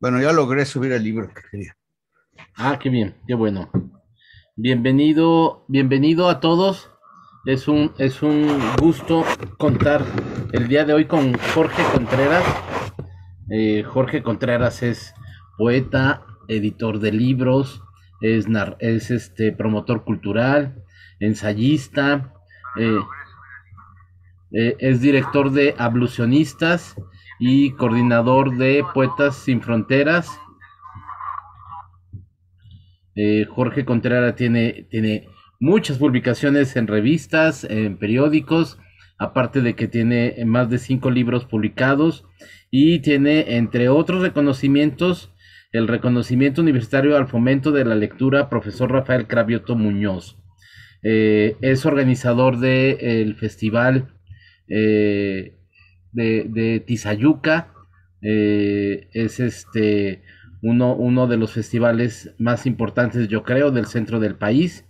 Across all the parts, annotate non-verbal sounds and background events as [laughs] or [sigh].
Bueno, ya logré subir el libro que quería. Ah, qué bien, qué bueno. Bienvenido, bienvenido a todos. Es un, es un gusto contar el día de hoy con Jorge Contreras. Eh, Jorge Contreras es poeta, editor de libros, es, es este, promotor cultural, ensayista, eh, eh, es director de Ablucionistas y coordinador de Poetas Sin Fronteras. Eh, Jorge Contreras tiene, tiene muchas publicaciones en revistas, en periódicos, aparte de que tiene más de cinco libros publicados y tiene, entre otros reconocimientos, el reconocimiento universitario al fomento de la lectura profesor Rafael Cravioto Muñoz. Eh, es organizador del festival eh, de, Tizayuca. Eh, es este uno, uno de los festivales más importantes, yo creo, del centro del país.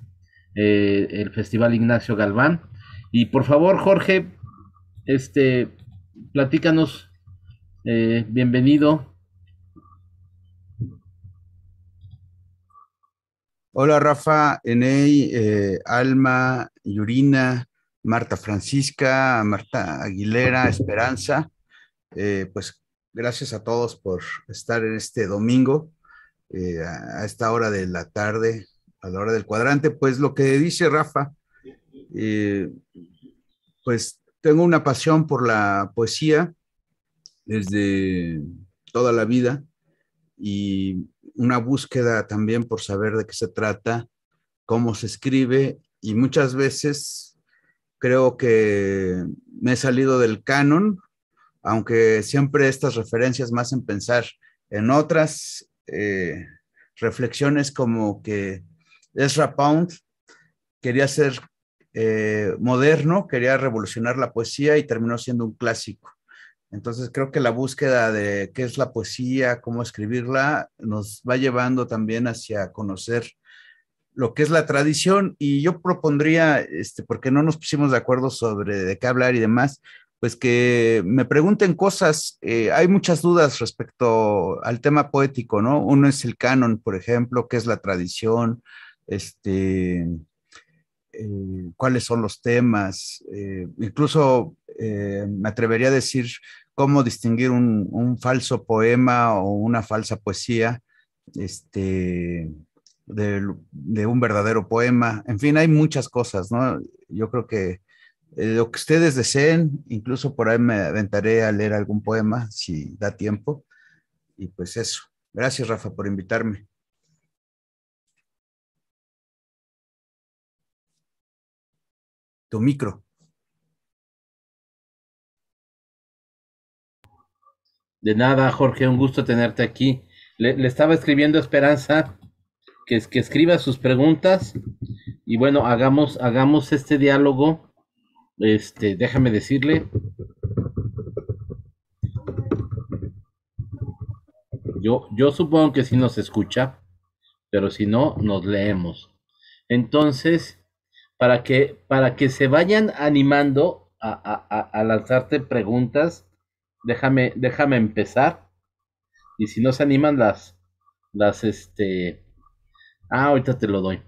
Eh, el Festival Ignacio Galván. Y por favor, Jorge, este, platícanos. Eh, bienvenido. Hola Rafa, en eh, Alma, Yurina, Marta Francisca, Marta Aguilera, Esperanza. Eh, pues gracias a todos por estar en este domingo eh, a esta hora de la tarde, a la hora del cuadrante. Pues lo que dice Rafa, eh, pues tengo una pasión por la poesía desde toda la vida y una búsqueda también por saber de qué se trata, cómo se escribe y muchas veces Creo que me he salido del canon, aunque siempre estas referencias más en pensar en otras eh, reflexiones como que Ezra Pound quería ser eh, moderno, quería revolucionar la poesía y terminó siendo un clásico. Entonces creo que la búsqueda de qué es la poesía, cómo escribirla, nos va llevando también hacia conocer lo que es la tradición y yo propondría, este, porque no nos pusimos de acuerdo sobre de qué hablar y demás, pues que me pregunten cosas. Eh, hay muchas dudas respecto al tema poético, ¿no? Uno es el canon, por ejemplo, qué es la tradición, este, eh, cuáles son los temas, eh, incluso me atrevería a decir cómo distinguir un, un falso poema o una falsa poesía, este, de, un verdadero poema. En fin, hay muchas cosas, ¿no? Yo creo que eh, lo que ustedes deseen, incluso por ahí me aventaré a leer algún poema si da tiempo. Y pues eso. Gracias, Rafa, por invitarme. Tu micro. De nada, Jorge, un gusto tenerte aquí. le estaba escribiendo Esperanza que, que escriba sus preguntas y bueno, hagamos, hagamos este diálogo. Este, déjame decirle. Yo, yo supongo que sí nos escucha, pero si no, nos leemos. Entonces, para que, para que se vayan animando a, a, a lanzarte preguntas, déjame, déjame empezar. Y si no se animan las, las, este, Ah, ahorita te lo doy.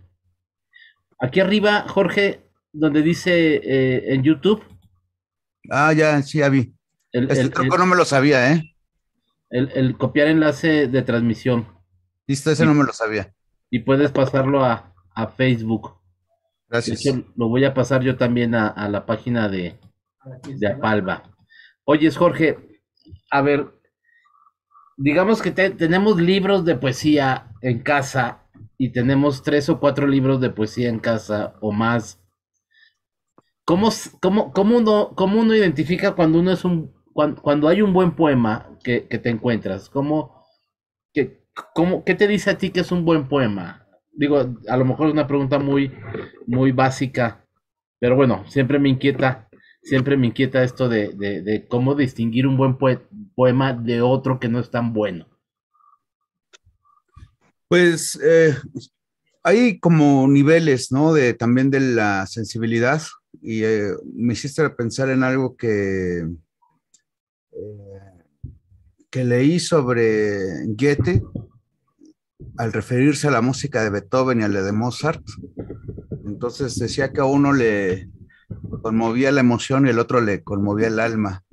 Aquí arriba, Jorge, donde dice eh, en YouTube. Ah, ya, sí, ya vi. El, este truco no me lo sabía, ¿eh? El, copiar enlace de transmisión. Listo, este, ese no me lo sabía. Y puedes pasarlo a, Facebook. Gracias. lo voy a pasar yo también a, la página de, de Apalba. Oyes, Jorge, a ver, digamos que tenemos libros de poesía en casa y tenemos tres o cuatro libros de poesía en casa o más, ¿cómo, cómo, uno, uno identifica cuando uno es un cuando, hay un buen poema que, te encuentras? ¿Cómo, que, ¿Qué te dice a ti que es un buen poema? Digo, a lo mejor es una pregunta muy, muy básica, pero bueno, siempre me inquieta siempre me inquieta esto de, de, cómo distinguir un buen poema de otro que no es tan bueno. Pues eh, hay como niveles, ¿no? De, también de la sensibilidad y eh, me hiciste pensar en algo que, eh, que leí sobre Goethe al referirse a la música de Beethoven y a la de Mozart. Entonces decía que a uno le conmovía la emoción y el otro le conmovía el alma.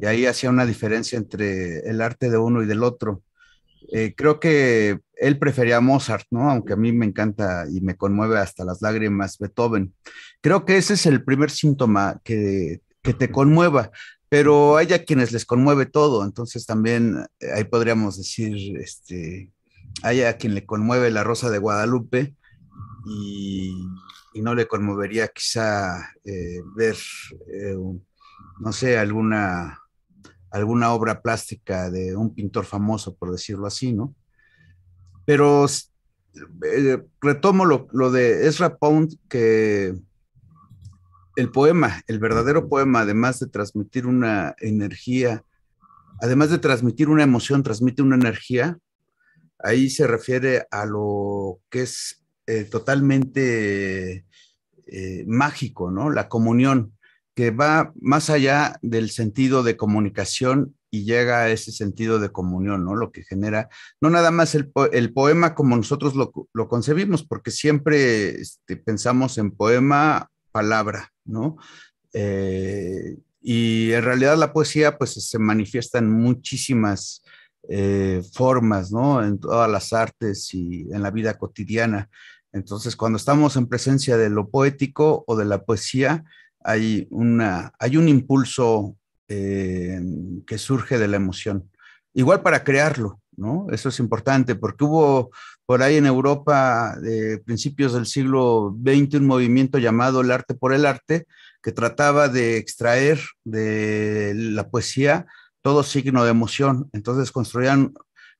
Y ahí hacía una diferencia entre el arte de uno y del otro. creo que él prefería a Mozart, ¿no? Aunque a mí me encanta y me conmueve hasta las lágrimas Beethoven. Creo que ese es el primer síntoma que, te conmueva, pero hay a quienes les conmueve todo, entonces también eh, ahí podríamos decir, este, hay a quien le conmueve la Rosa de Guadalupe y, no le conmovería quizá eh, ver, eh, no sé, alguna alguna obra plástica de un pintor famoso, por decirlo así, ¿no? Pero eh, retomo lo, de Ezra Pound, que el poema, el verdadero poema, además de transmitir una energía, además de transmitir una emoción, transmite una energía. Ahí se refiere a lo que es eh, totalmente eh, mágico, ¿no? La comunión, que va más allá del sentido de comunicación y llega a ese sentido de comunión, ¿no? Lo que genera, no nada más el, poema como nosotros lo, concebimos, porque siempre este, pensamos en poema, palabra, ¿no? Eh, y en realidad la poesía pues se manifiesta en muchísimas eh, formas, ¿no? En todas las artes y en la vida cotidiana. Entonces, cuando estamos en presencia de lo poético o de la poesía, hay, una, hay un impulso eh, que surge de la emoción. Igual para crearlo, ¿no? Eso es importante, porque hubo por ahí en Europa, de principios del siglo XX, un movimiento llamado el arte por el arte, que trataba de extraer de la poesía todo signo de emoción. Entonces construían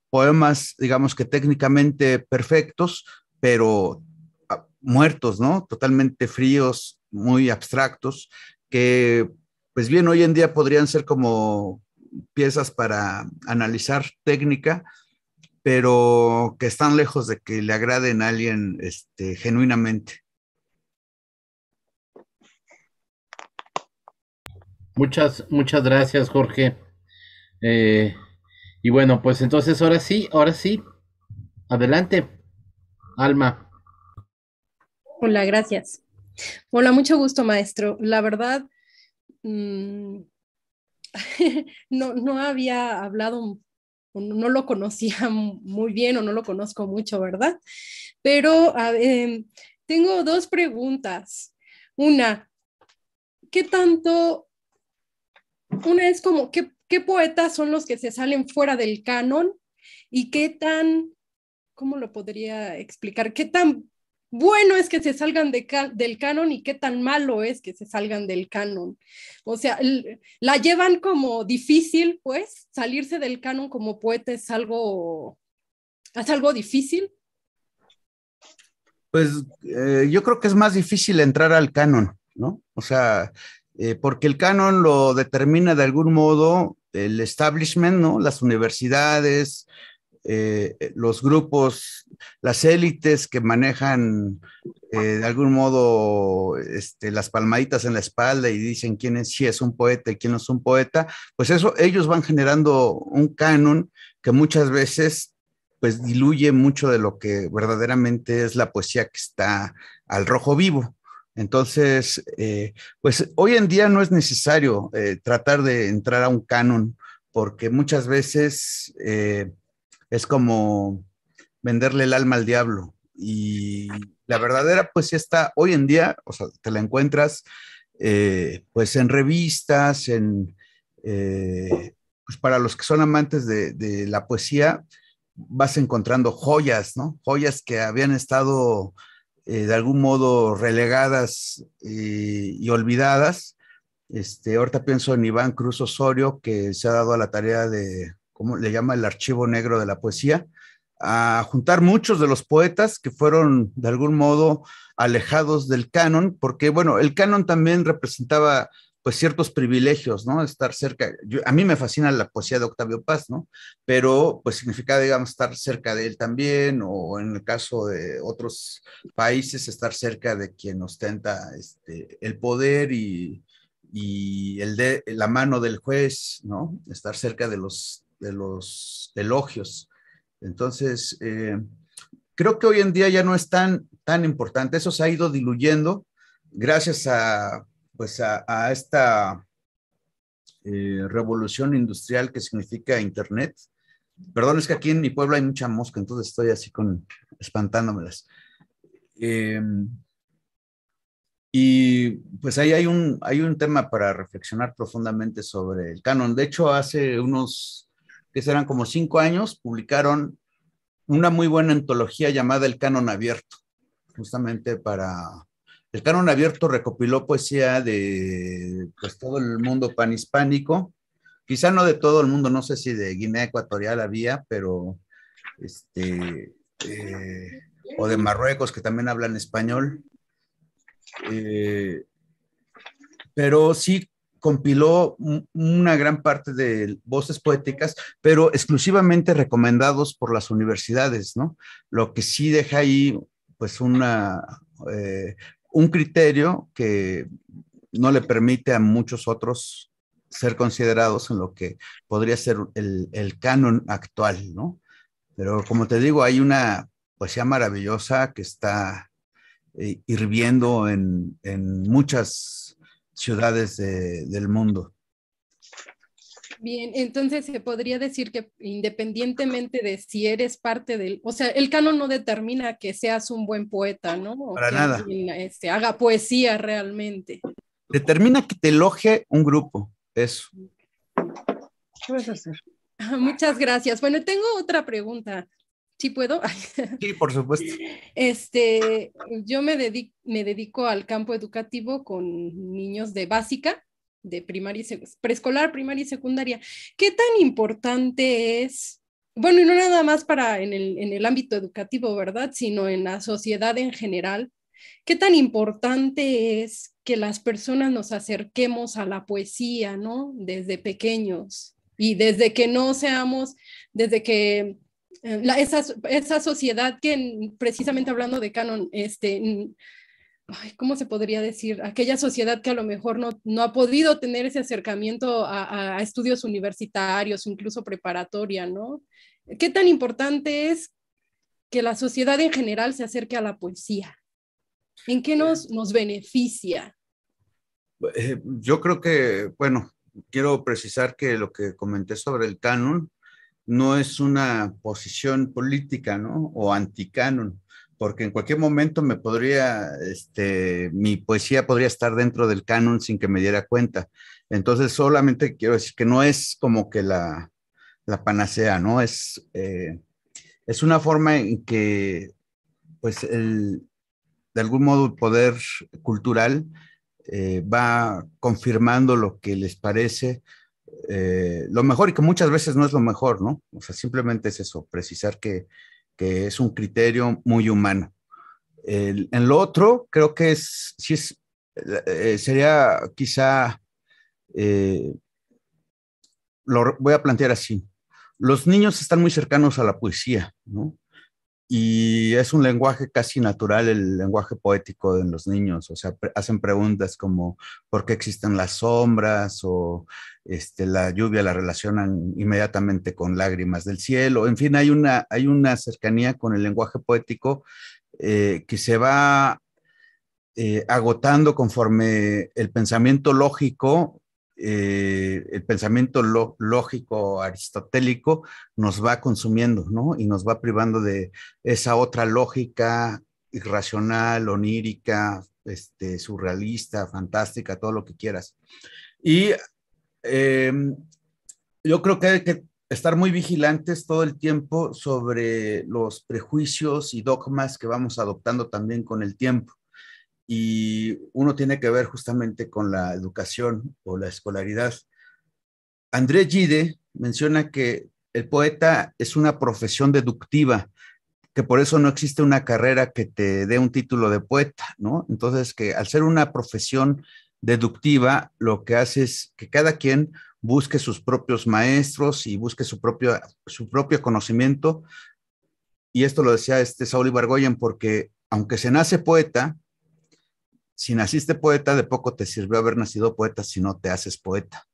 poemas, digamos que técnicamente perfectos, pero ah, muertos, ¿no? Totalmente fríos, muy abstractos, que pues bien, hoy en día podrían ser como piezas para analizar técnica, pero que están lejos de que le agraden a alguien este, genuinamente. Muchas, muchas gracias, Jorge. Eh, y bueno, pues entonces ahora sí, ahora sí. Adelante, Alma. Hola, gracias. Hola, mucho gusto, maestro. La verdad, Mm, [laughs] no, no había hablado, no lo conocía [laughs] muy bien o no lo conozco mucho, ¿verdad? Pero tengo dos preguntas. Una, ¿qué tanto? Una es como, ¿qué, ¿qué poetas son los que se salen fuera del canon? ¿Y qué tan, cómo lo podría explicar? ¿Qué tan bueno es que se salgan del canon y qué tan malo es que se salgan del canon. O sea, la llevan como difícil, pues, salirse del canon como poeta es algo, es algo difícil. Pues eh, yo creo que es más difícil entrar al canon, ¿no? O sea, eh, porque el canon lo determina de algún modo el establishment, ¿no? Las universidades, eh, los grupos las élites que manejan eh, de algún modo este, las palmaditas en la espalda y dicen quién es, si es un poeta y quién no es un poeta, pues eso, ellos van generando un canon que muchas veces pues diluye mucho de lo que verdaderamente es la poesía que está al rojo vivo. Entonces, eh, pues hoy en día no es necesario eh, tratar de entrar a un canon, porque muchas veces es como venderle el alma al diablo. Y la verdadera poesía está hoy en día, o sea, te la encuentras eh, pues en revistas, en... Eh, pues, para los que son amantes de, la poesía, vas encontrando joyas, ¿no? Joyas que habían estado eh, de algún modo relegadas y olvidadas. Este, ahorita pienso en Iván Cruz Osorio, que se ha dado a la tarea de, ¿cómo le llama? El archivo negro de la poesía, a juntar muchos de los poetas que fueron de algún modo alejados del canon, porque bueno, el canon también representaba pues ciertos privilegios, ¿no? Estar cerca, a mí me fascina la poesía de Octavio Paz, ¿no? Pero pues significa, digamos, estar cerca de él también, o en el caso de otros países, estar cerca de quien ostenta este, el poder y, y el de, la mano del juez, ¿no? Estar cerca de los, de los elogios. Entonces, eh, creo que hoy en día ya no es tan, importante. Eso se ha ido diluyendo gracias a, pues, esta eh, revolución industrial que significa Internet. Perdón, es que aquí en mi pueblo hay mucha mosca, entonces estoy así con espantándomelas. Eh, y pues ahí hay un, hay un tema para reflexionar profundamente sobre el canon. De hecho, hace unos eran como cinco años, publicaron una muy buena antología llamada El Canon Abierto, justamente para... El Canon Abierto recopiló poesía de pues, todo el mundo panhispánico, quizá no de todo el mundo, no sé si de Guinea Ecuatorial había, pero este, eh, o de Marruecos, que también hablan español. Eh, pero sí compiló una gran parte de voces poéticas, pero exclusivamente recomendados por las universidades, ¿no? Lo que sí deja ahí, pues, una, eh, un criterio que no le permite a muchos otros ser considerados en lo que podría ser el, canon actual, ¿no? Pero como te digo, hay una poesía maravillosa que está eh, hirviendo en, en muchas ciudades del mundo. Bien, entonces se podría decir que independientemente de si eres parte del, o sea, el canon no determina que seas un buen poeta, ¿no? Para nada. Este, haga poesía realmente. Determina que te eloje un grupo, eso. ¿Qué vas a hacer? Ah, muchas gracias. Bueno, tengo otra pregunta. ¿Sí puedo? Sí, por supuesto. [laughs] Este, yo me dedico, me dedico al campo educativo con niños de básica, de primaria preescolar, primaria y secundaria. ¿Qué tan importante es? Bueno, y no nada más para en el, en el ámbito educativo, ¿verdad? Sino en la sociedad en general. ¿Qué tan importante es que las personas nos acerquemos a la poesía, ¿no? Desde pequeños y desde que no seamos, desde que eh, la, esa, sociedad que precisamente hablando de canon, este, ¿cómo se podría decir? Aquella sociedad que a lo mejor no, no ha podido tener ese acercamiento a, estudios universitarios, incluso preparatoria, ¿no? ¿Qué tan importante es que la sociedad en general se acerque a la poesía? ¿En qué nos, eh. nos beneficia? Eh, yo creo que, bueno, quiero precisar que lo que comenté sobre el canon, no es una posición política, ¿no? O anticanon, porque en cualquier momento me podría, este, mi poesía podría estar dentro del canon sin que me diera cuenta. Entonces, solamente quiero decir que no es como que la, la panacea, ¿no? Es, eh, es una forma en que, pues, el, de algún modo el poder cultural eh, va confirmando lo que les parece eh, lo mejor y que muchas veces no es lo mejor, ¿no? O sea, simplemente es eso, precisar que, es un criterio muy humano. en lo otro, creo que es, si es, eh, sería quizá, eh, lo voy a plantear así, los niños están muy cercanos a la poesía, ¿no? y es un lenguaje casi natural, el lenguaje poético en los niños. O sea, hacen preguntas como por qué existen las sombras o este, la lluvia la relacionan inmediatamente con lágrimas del cielo. En fin, hay una, hay una cercanía con el lenguaje poético eh, que se va eh, agotando conforme el pensamiento lógico eh, el pensamiento lógico aristotélico nos va consumiendo, ¿no? Y nos va privando de esa otra lógica irracional, onírica, este, surrealista, fantástica, todo lo que quieras. Y em, yo creo que hay que estar muy vigilantes todo el tiempo sobre los prejuicios y dogmas que vamos adoptando también con el tiempo y uno tiene que ver justamente con la educación o la escolaridad. André Gide menciona que el poeta es una profesión deductiva, que por eso no existe una carrera que te dé un título de poeta, ¿no? Entonces, que al ser una profesión deductiva, lo que hace es que cada quien busque sus propios maestros y busque su propio, su propio conocimiento. Y esto lo decía este Saúl Ibargoyen, porque aunque se nace poeta, si naciste poeta, de poco te sirvió haber nacido poeta si no te haces poeta.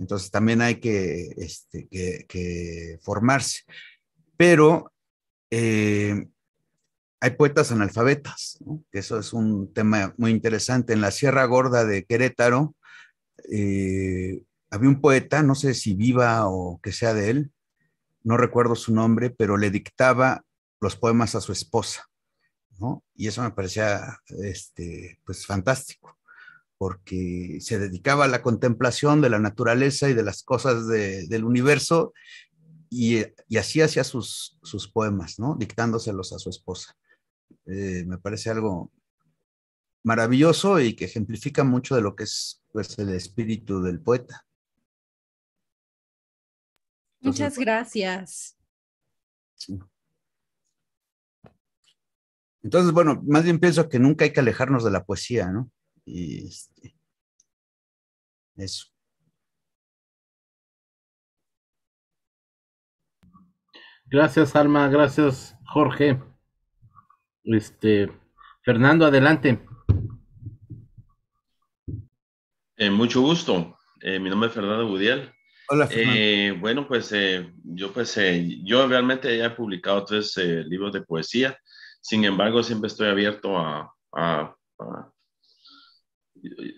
Entonces también hay que, este, formarse. Pero eh, hay poetas analfabetas, que eso es un tema muy interesante. En la Sierra Gorda de Querétaro eh, había un poeta, no sé si viva o que sea de él, no recuerdo su nombre, pero le dictaba los poemas a su esposa. Y eso me parecía este, pues, fantástico, porque se dedicaba a la contemplación de la naturaleza y de las cosas del universo y, así hacía sus, poemas, ¿no? Dictándoselos a su esposa. Eh, me parece algo maravilloso y que ejemplifica mucho de lo que es pues, el espíritu del poeta. Muchas gracias. Entonces, bueno, más bien pienso que nunca hay que alejarnos de la poesía, ¿no? Y este, eso. Gracias, Alma, gracias, Jorge. Este, Fernando, adelante. Eh, mucho gusto. Eh, mi nombre es Fernando Gudial. Hola, Fernando. Eh, bueno, pues yo pues yo realmente he publicado tres libros de poesía. Sin embargo, siempre estoy abierto a,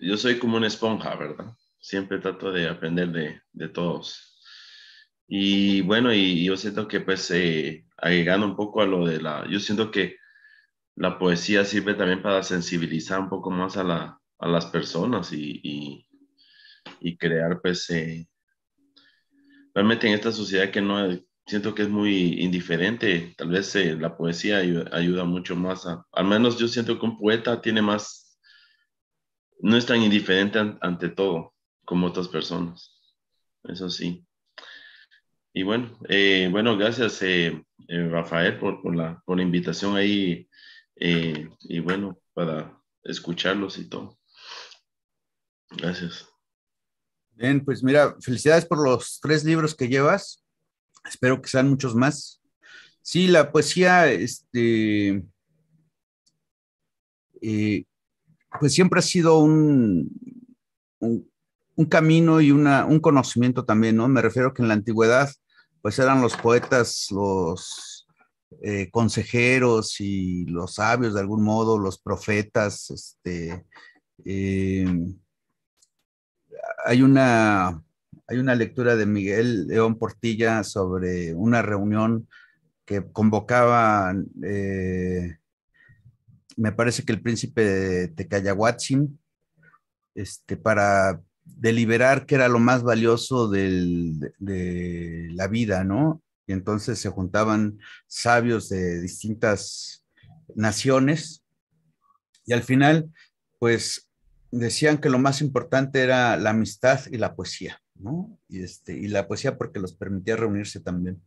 yo soy como una esponja, ¿verdad? Siempre trato de aprender de, todos. Y bueno, y yo siento que pues agregando un poco a lo de la, yo siento que la poesía sirve también para sensibilizar un poco más a, las personas y, crear pues eh, realmente en esta sociedad que no, siento que es muy indiferente. Tal vez eh, la poesía ayuda, mucho más. al menos yo siento que un poeta tiene más, no es tan indiferente ante todo como otras personas. Eso sí. Y bueno, eh, bueno, gracias eh, Rafael por, la, por, la, invitación ahí y bueno, para escucharlos y todo. Gracias. Bien, pues mira, felicidades por los tres libros que llevas. Espero que sean muchos más. Sí, la poesía, este, eh, pues siempre ha sido un, un, camino y un conocimiento también, ¿no? Me refiero que en la antigüedad, pues eran los poetas, los eh, consejeros y los sabios de algún modo, los profetas, este, eh, hay una hay una lectura de Miguel León Portilla sobre una reunión que convocaba, eh, me parece que el príncipe de Tecayahuatzin, este, para deliberar qué era lo más valioso de la vida, ¿no? Y entonces se juntaban sabios de distintas naciones y al final, pues decían que lo más importante era la amistad y la poesía. ¿no? Y, este, y la poesía porque los permitía reunirse también.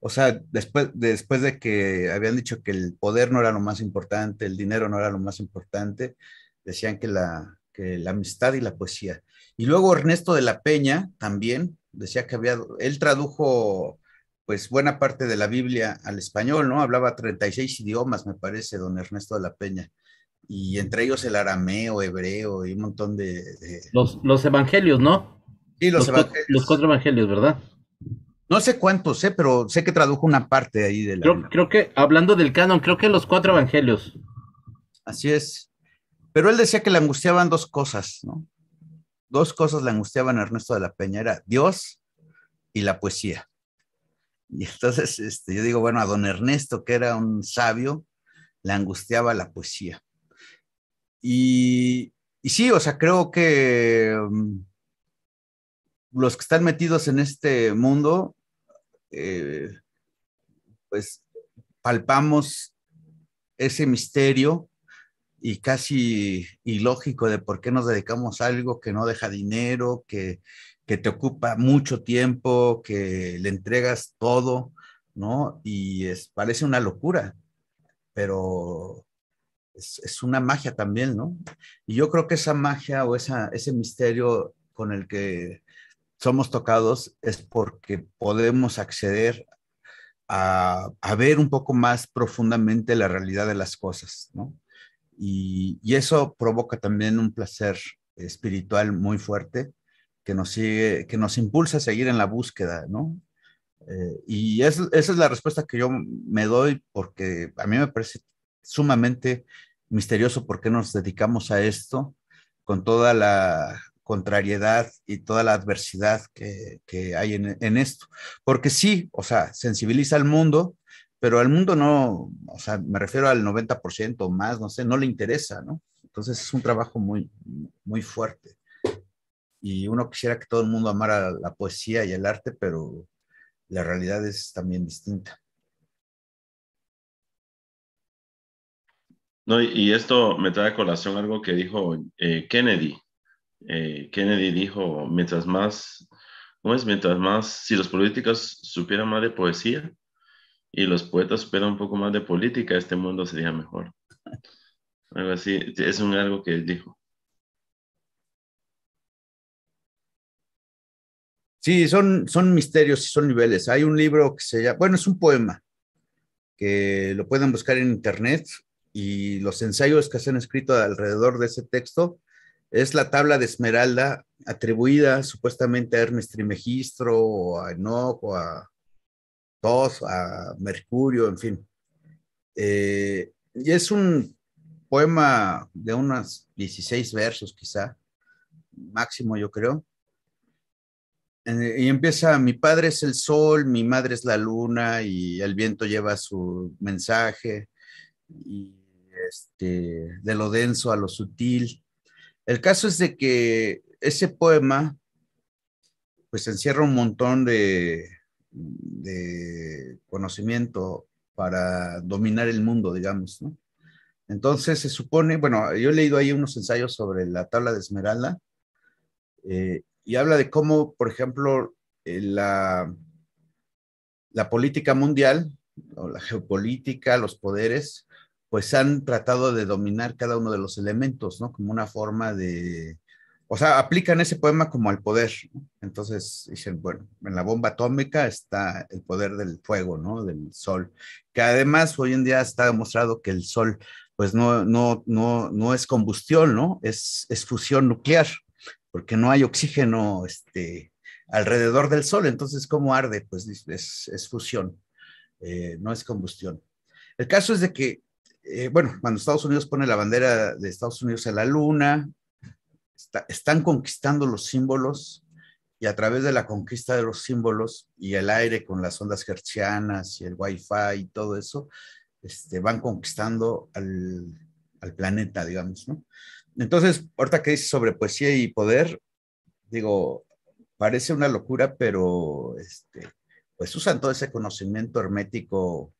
O sea, después, después de que habían dicho que el poder no era lo más importante, el dinero no era lo más importante, decían que la, la amistad y la poesía. Y luego Ernesto de la Peña también decía que había, él tradujo pues buena parte de la Biblia al español, ¿no? Hablaba 36 idiomas, me parece, don Ernesto de la Peña. Y entre ellos el arameo, hebreo y un montón de... los evangelios, ¿no? los, cuatro evangelios, ¿verdad? No sé cuántos, pero sé que tradujo una parte ahí de la. Creo, que, hablando del canon, creo que los cuatro evangelios. Así es. Pero él decía que le angustiaban dos cosas, ¿no? Dos cosas le angustiaban a Ernesto de la Peña: era Dios y la poesía. Y entonces este, yo digo, bueno, a don Ernesto, que era un sabio, le angustiaba la poesía. Y, sí, o sea, creo que. Mm, los que están metidos en este mundo, eh, pues palpamos ese misterio y casi ilógico de por qué nos dedicamos a algo que no deja dinero, que, te ocupa mucho tiempo, que le entregas todo, ¿no? Y es, parece una locura, pero es, es, una magia también, ¿no? Y yo creo que esa magia o esa, ese misterio con el que somos tocados es porque podemos acceder a, a, ver un poco más profundamente la realidad de las cosas, ¿no? Y, y eso provoca también un placer espiritual muy fuerte que nos sigue, que nos impulsa a seguir en la búsqueda, ¿no? Eh, y esa es la respuesta que yo me doy porque a mí me parece sumamente misterioso por qué nos dedicamos a esto con toda la contrariedad y toda la adversidad que, hay en, esto. Porque sí, o sea, sensibiliza al mundo, pero al mundo no, o sea, me refiero al 90% o más, no sé, no le interesa, ¿no? Entonces es un trabajo muy, muy fuerte. Y uno quisiera que todo el mundo amara la poesía y el arte, pero la realidad es también distinta. No, y esto me trae a colación algo que dijo eh, Kennedy eh, Kennedy dijo, mientras más, ¿no es? Mientras más, si los políticos supieran más de poesía y los poetas supieran un poco más de política, este mundo sería mejor. Algo así, es un algo que él dijo. Sí, son, son misterios y son niveles. Hay un libro que se llama, bueno, es un poema, que lo pueden buscar en internet y los ensayos que se han escrito alrededor de ese texto es la tabla de Esmeralda atribuida supuestamente a Hermes Trimegistro, o a Enoch, o a Tos, a Mercurio, en fin. Eh, y es un poema de unos 16 versos quizá, máximo yo creo. y empieza, mi padre es el sol, mi madre es la luna y el viento lleva su mensaje y este, de lo denso a lo sutil el caso es de que ese poema pues encierra un montón de, conocimiento para dominar el mundo, digamos, ¿no? Entonces se supone, bueno, yo he leído ahí unos ensayos sobre la tabla de Esmeralda eh, y habla de cómo, por ejemplo, eh, la, la política mundial o la geopolítica, los poderes, pues han tratado de dominar cada uno de los elementos, ¿no? Como una forma de, o sea, aplican ese poema como al poder. Entonces dicen, bueno, en la bomba atómica está el poder del fuego, ¿no? Del sol, que además hoy en día está demostrado que el sol, pues no, no, no, es combustión, ¿no? Es, fusión nuclear, porque no hay oxígeno, este, alrededor del sol. Entonces, ¿cómo arde? Pues es, fusión, eh, no es combustión. El caso es de que eh, bueno, cuando Estados Unidos pone la bandera de Estados Unidos en la luna, están conquistando los símbolos y a través de la conquista de los símbolos y el aire con las ondas hercianas y el wifi y todo eso, este, van conquistando al, planeta, digamos, ¿no? Entonces, ahorita que dice sobre poesía y poder, digo, parece una locura, pero este, pues usan todo ese conocimiento hermético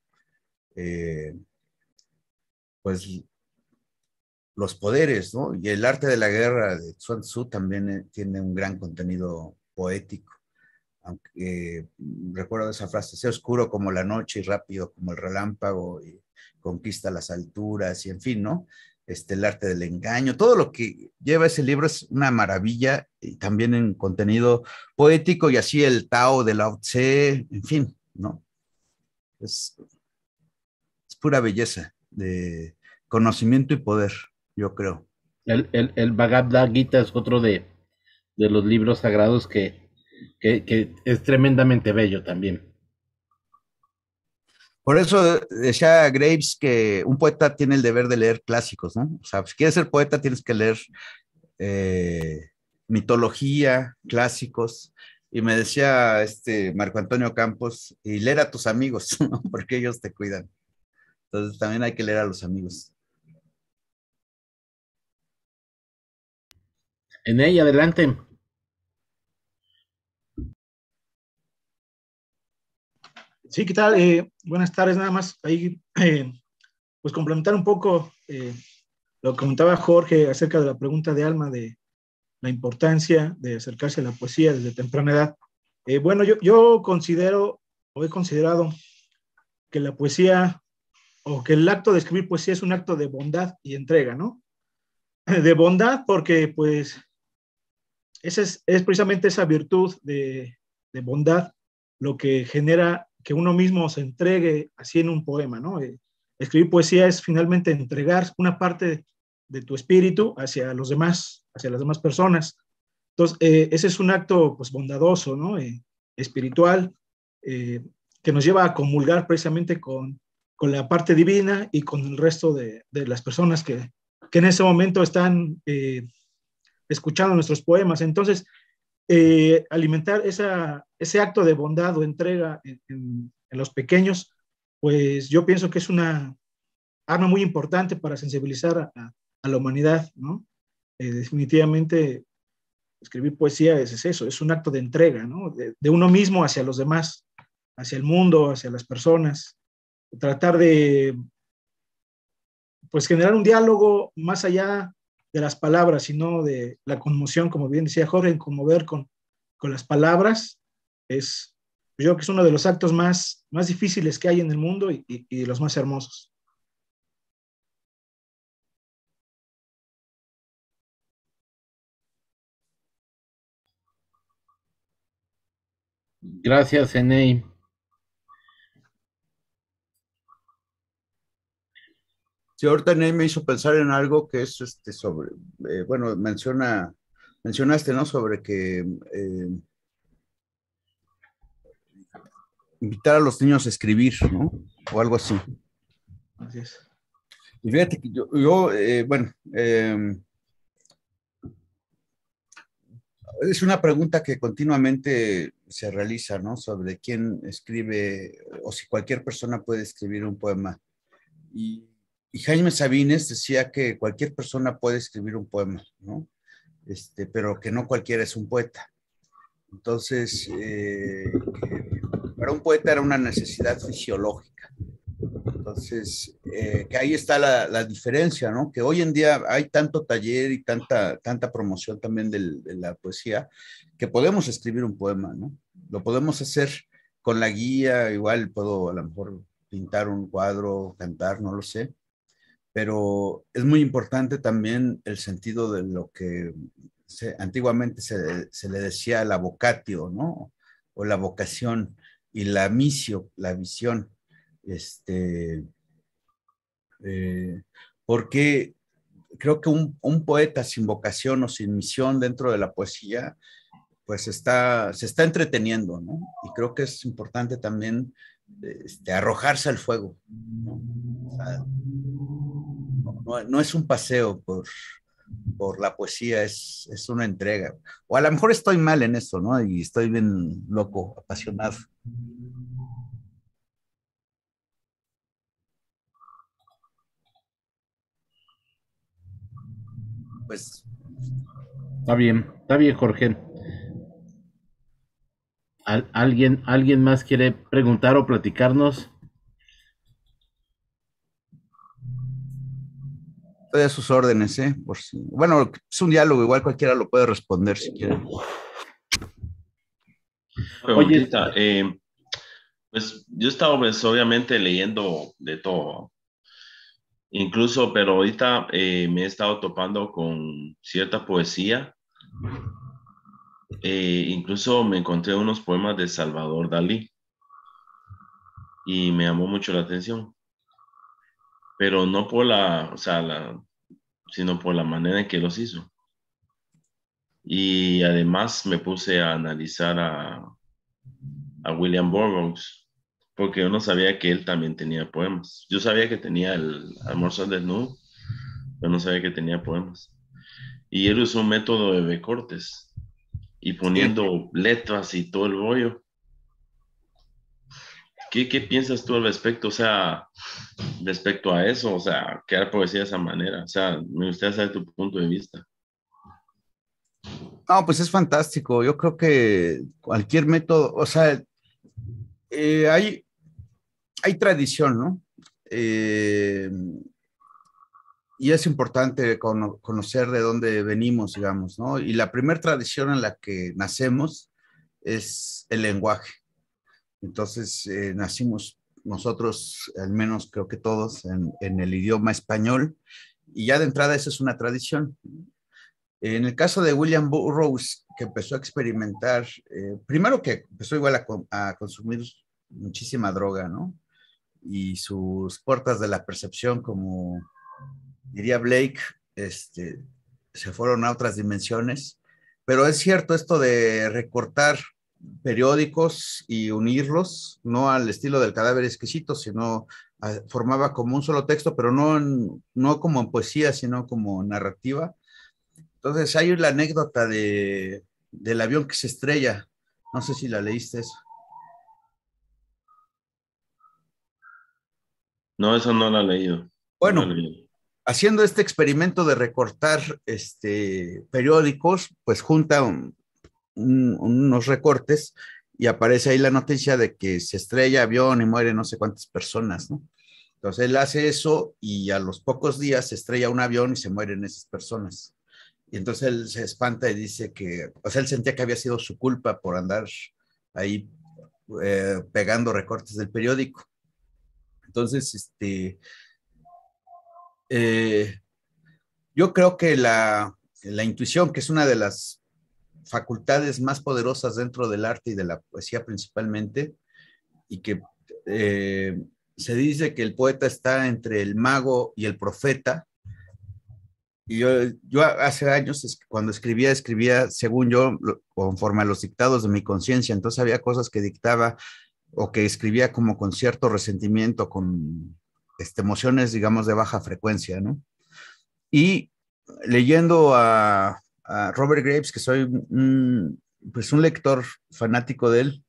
eh, pues los poderes, ¿no? Y el arte de la guerra de Sun Tzu también eh, tiene un gran contenido poético. Aunque eh, recuerdo esa frase, sea oscuro como la noche y rápido como el relámpago y conquista las alturas y en fin, ¿no? Este, el arte del engaño, todo lo que lleva ese libro es una maravilla y también en contenido poético y así el Tao de Lao Tse, en fin, ¿no? es pura belleza de conocimiento y poder, yo creo. El, el, Bhagavad Gita es otro de, de los libros sagrados que, que, es tremendamente bello también. Por eso decía Graves que un poeta tiene el deber de leer clásicos, ¿no? O sea, si quieres ser poeta tienes que leer eh, mitología, clásicos, y me decía este Marco Antonio Campos, y leer a tus amigos, [laughs] porque ellos te cuidan. Entonces también hay que leer a los amigos. En ella, adelante. Sí, ¿qué tal? Eh, buenas tardes, nada más. Ahí, eh, pues complementar un poco eh, lo que comentaba Jorge acerca de la pregunta de Alma de la importancia de acercarse a la poesía desde temprana edad. bueno, yo, yo considero o he considerado que la poesía o que el acto de escribir poesía es un acto de bondad y entrega, ¿no? [laughs] De bondad porque pues es, precisamente esa virtud de, bondad lo que genera que uno mismo se entregue así en un poema, ¿no? Eh, escribir poesía es finalmente entregar una parte de tu espíritu hacia los demás, hacia las demás personas. Entonces, eh, ese es un acto pues bondadoso, ¿no? Eh, espiritual, que nos lleva a comulgar precisamente con, con la parte divina y con el resto de, las personas que, en ese momento están eh, escuchando nuestros poemas. Entonces, eh, alimentar ese acto de bondad o entrega en, los pequeños, pues yo pienso que es una arma muy importante para sensibilizar a, la humanidad, eh, definitivamente, escribir poesía es, eso, es un acto de entrega, de, uno mismo hacia los demás, hacia el mundo, hacia las personas tratar de pues generar un diálogo más allá de las palabras, sino de la conmoción, como bien decía Jorge, conmover con, con las palabras, es, yo creo que es uno de los actos más, más difíciles que hay en el mundo y, y, los más hermosos. Gracias, Enei. Sí, ahorita me hizo pensar en algo que es este sobre, eh, bueno, menciona, mencionaste, ¿no? Sobre que eh, invitar a los niños a escribir, ¿no? O algo así. Así es. Y fíjate que yo, eh, bueno, em, es una pregunta que continuamente se realiza, ¿no? Sobre quién escribe o si cualquier persona puede escribir un poema. Y y Jaime Sabines decía que cualquier persona puede escribir un poema, Este, pero que no cualquiera es un poeta. Entonces, eh, para un poeta era una necesidad fisiológica. Entonces, eh, que ahí está la, diferencia, Que hoy en día hay tanto taller y tanta, tanta promoción también de la poesía que podemos escribir un poema, ¿no? Lo podemos hacer con la guía, igual puedo a lo mejor pintar un cuadro, cantar, no lo sé, pero es muy importante también el sentido de lo que antiguamente se, le decía la vocatio, ¿no? O la vocación y la misio, la visión. Este, eh, porque creo que un, poeta sin vocación o sin misión dentro de la poesía, pues está, se está entreteniendo, ¿no? Y creo que es importante también este, arrojarse al fuego, ¿no? no, es un paseo por, por la poesía, es, es, una entrega. O a lo mejor estoy mal en eso, ¿no? Y estoy bien loco, apasionado. Pues. Está bien, está bien, Jorge. alguien, ¿Alguien más quiere preguntar o platicarnos? de sus órdenes, ¿eh? Por si... Bueno, es un diálogo, igual cualquiera lo puede responder si quiere. Oye, eh, pues yo estaba pues, obviamente leyendo de todo, incluso, pero ahorita eh, me he estado topando con cierta poesía. Eh, incluso me encontré unos poemas de Salvador Dalí y me llamó mucho la atención pero no por la, o sea, sino por la manera en que los hizo. Y además me puse a analizar a, William Burroughs, porque yo no sabía que él también tenía poemas. Yo sabía que tenía el almuerzo desnudo, pero no sabía que tenía poemas. Y él usó un método de B cortes y poniendo letras y todo el rollo. ¿Qué, piensas tú al respecto? O sea, respecto a eso, o sea, crear poesía de esa manera. O sea, me gustaría saber tu punto de vista. No, pues es fantástico. Yo creo que cualquier método, o sea, eh, hay, hay tradición, ¿no? Eh, y es importante conocer de dónde venimos, digamos, ¿no? Y la primera tradición en la que nacemos es el lenguaje. Entonces eh, nacimos nosotros, al menos creo que todos, en, el idioma español, y ya de entrada esa es una tradición. En el caso de William Burroughs, que empezó a experimentar, eh, primero que empezó igual a, consumir muchísima droga, ¿no? Y sus puertas de la percepción, como diría Blake, este, se fueron a otras dimensiones. Pero es cierto esto de recortar periódicos y unirlos, no al estilo del cadáver exquisito, sino ah, formaba como un solo texto, pero no, no como en poesía, sino como narrativa. Entonces hay la anécdota de, del avión que se estrella, no sé si la leíste eso. No, eso no la he leído. Bueno, haciendo este experimento de recortar este, periódicos, pues junta un, unos recortes y aparece ahí la noticia de que se estrella avión y mueren no sé cuántas personas, ¿no? Entonces él hace eso y a los pocos días se estrella un avión y se mueren esas personas. Y entonces él se espanta y dice que, o sea, él sentía que había sido su culpa por andar ahí eh, pegando recortes del periódico. Entonces, este, eh, yo creo que la intuición, que es una de las facultades más poderosas dentro del arte y de la poesía principalmente, y que eh, se dice que el poeta está entre el mago y el profeta. Y yo, hace años, cuando escribía, escribía según yo, conforme a los dictados de mi conciencia, entonces había cosas que dictaba o que escribía como con cierto resentimiento, con este, emociones, digamos, de baja frecuencia, ¿no? Y leyendo a Robert Graves, que soy un pues, lector fanático de él,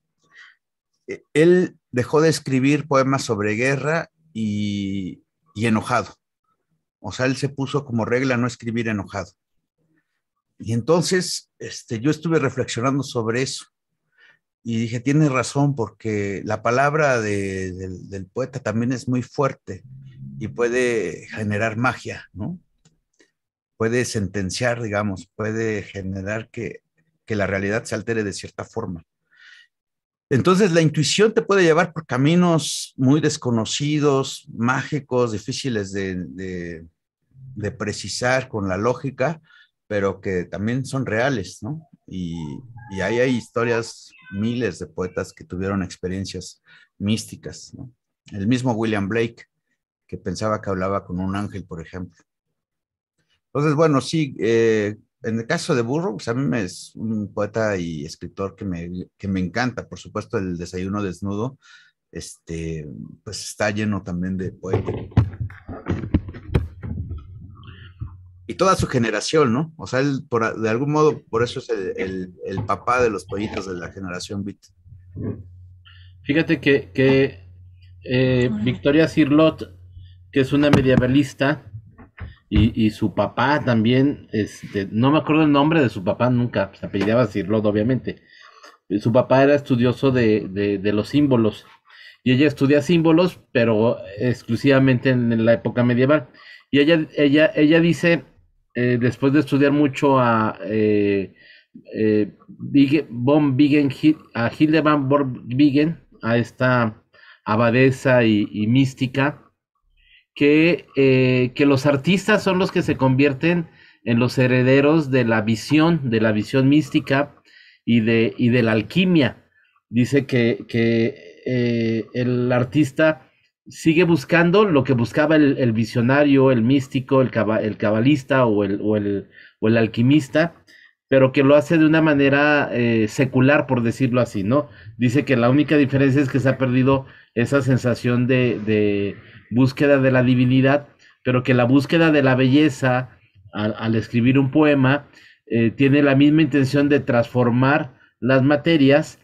e, él dejó de escribir poemas sobre guerra y, enojado. O sea, él se puso como regla no escribir enojado. Y entonces este, yo estuve reflexionando sobre eso y dije, tiene razón, porque la palabra del poeta también es muy fuerte y puede generar magia, ¿no? puede sentenciar, digamos, puede generar que, la realidad se altere de cierta forma. Entonces la intuición te puede llevar por caminos muy desconocidos, mágicos, difíciles de, precisar con la lógica, pero que también son reales, ¿no? Y, y, ahí hay historias, miles de poetas que tuvieron experiencias místicas, El mismo William Blake, que pensaba que hablaba con un ángel, por ejemplo. Entonces, bueno, sí, eh, en el caso de Burroughs, pues, a mí me es un poeta y escritor que me, encanta, por supuesto, el desayuno desnudo, este, pues está lleno también de poeta. Y toda su generación, ¿no? O sea, él, por, de algún modo, por eso es el, papá de los pollitos de la generación Beat. Fíjate que, eh, Victoria Sirlot, que es una medievalista, y, su papá también, este, no me acuerdo el nombre de su papá nunca, se apellidaba decirlo obviamente. Su papá era estudioso de, los símbolos y ella estudia símbolos, pero exclusivamente en la época medieval. Y ella, ella, ella dice, eh, después de estudiar mucho a eh, eh a Hildebrand von Bigen, a esta abadesa y mística, que, eh, que los artistas son los que se convierten en los herederos de la visión, de la visión mística y de, de la alquimia. Dice que, eh, el artista sigue buscando lo que buscaba el, visionario, el místico, el, el cabalista o el, o, el, alquimista, pero que lo hace de una manera eh, secular, por decirlo así, ¿no? Dice que la única diferencia es que se ha perdido esa sensación de búsqueda de la divinidad, pero que la búsqueda de la belleza al, escribir un poema eh, tiene la misma intención de transformar las materias,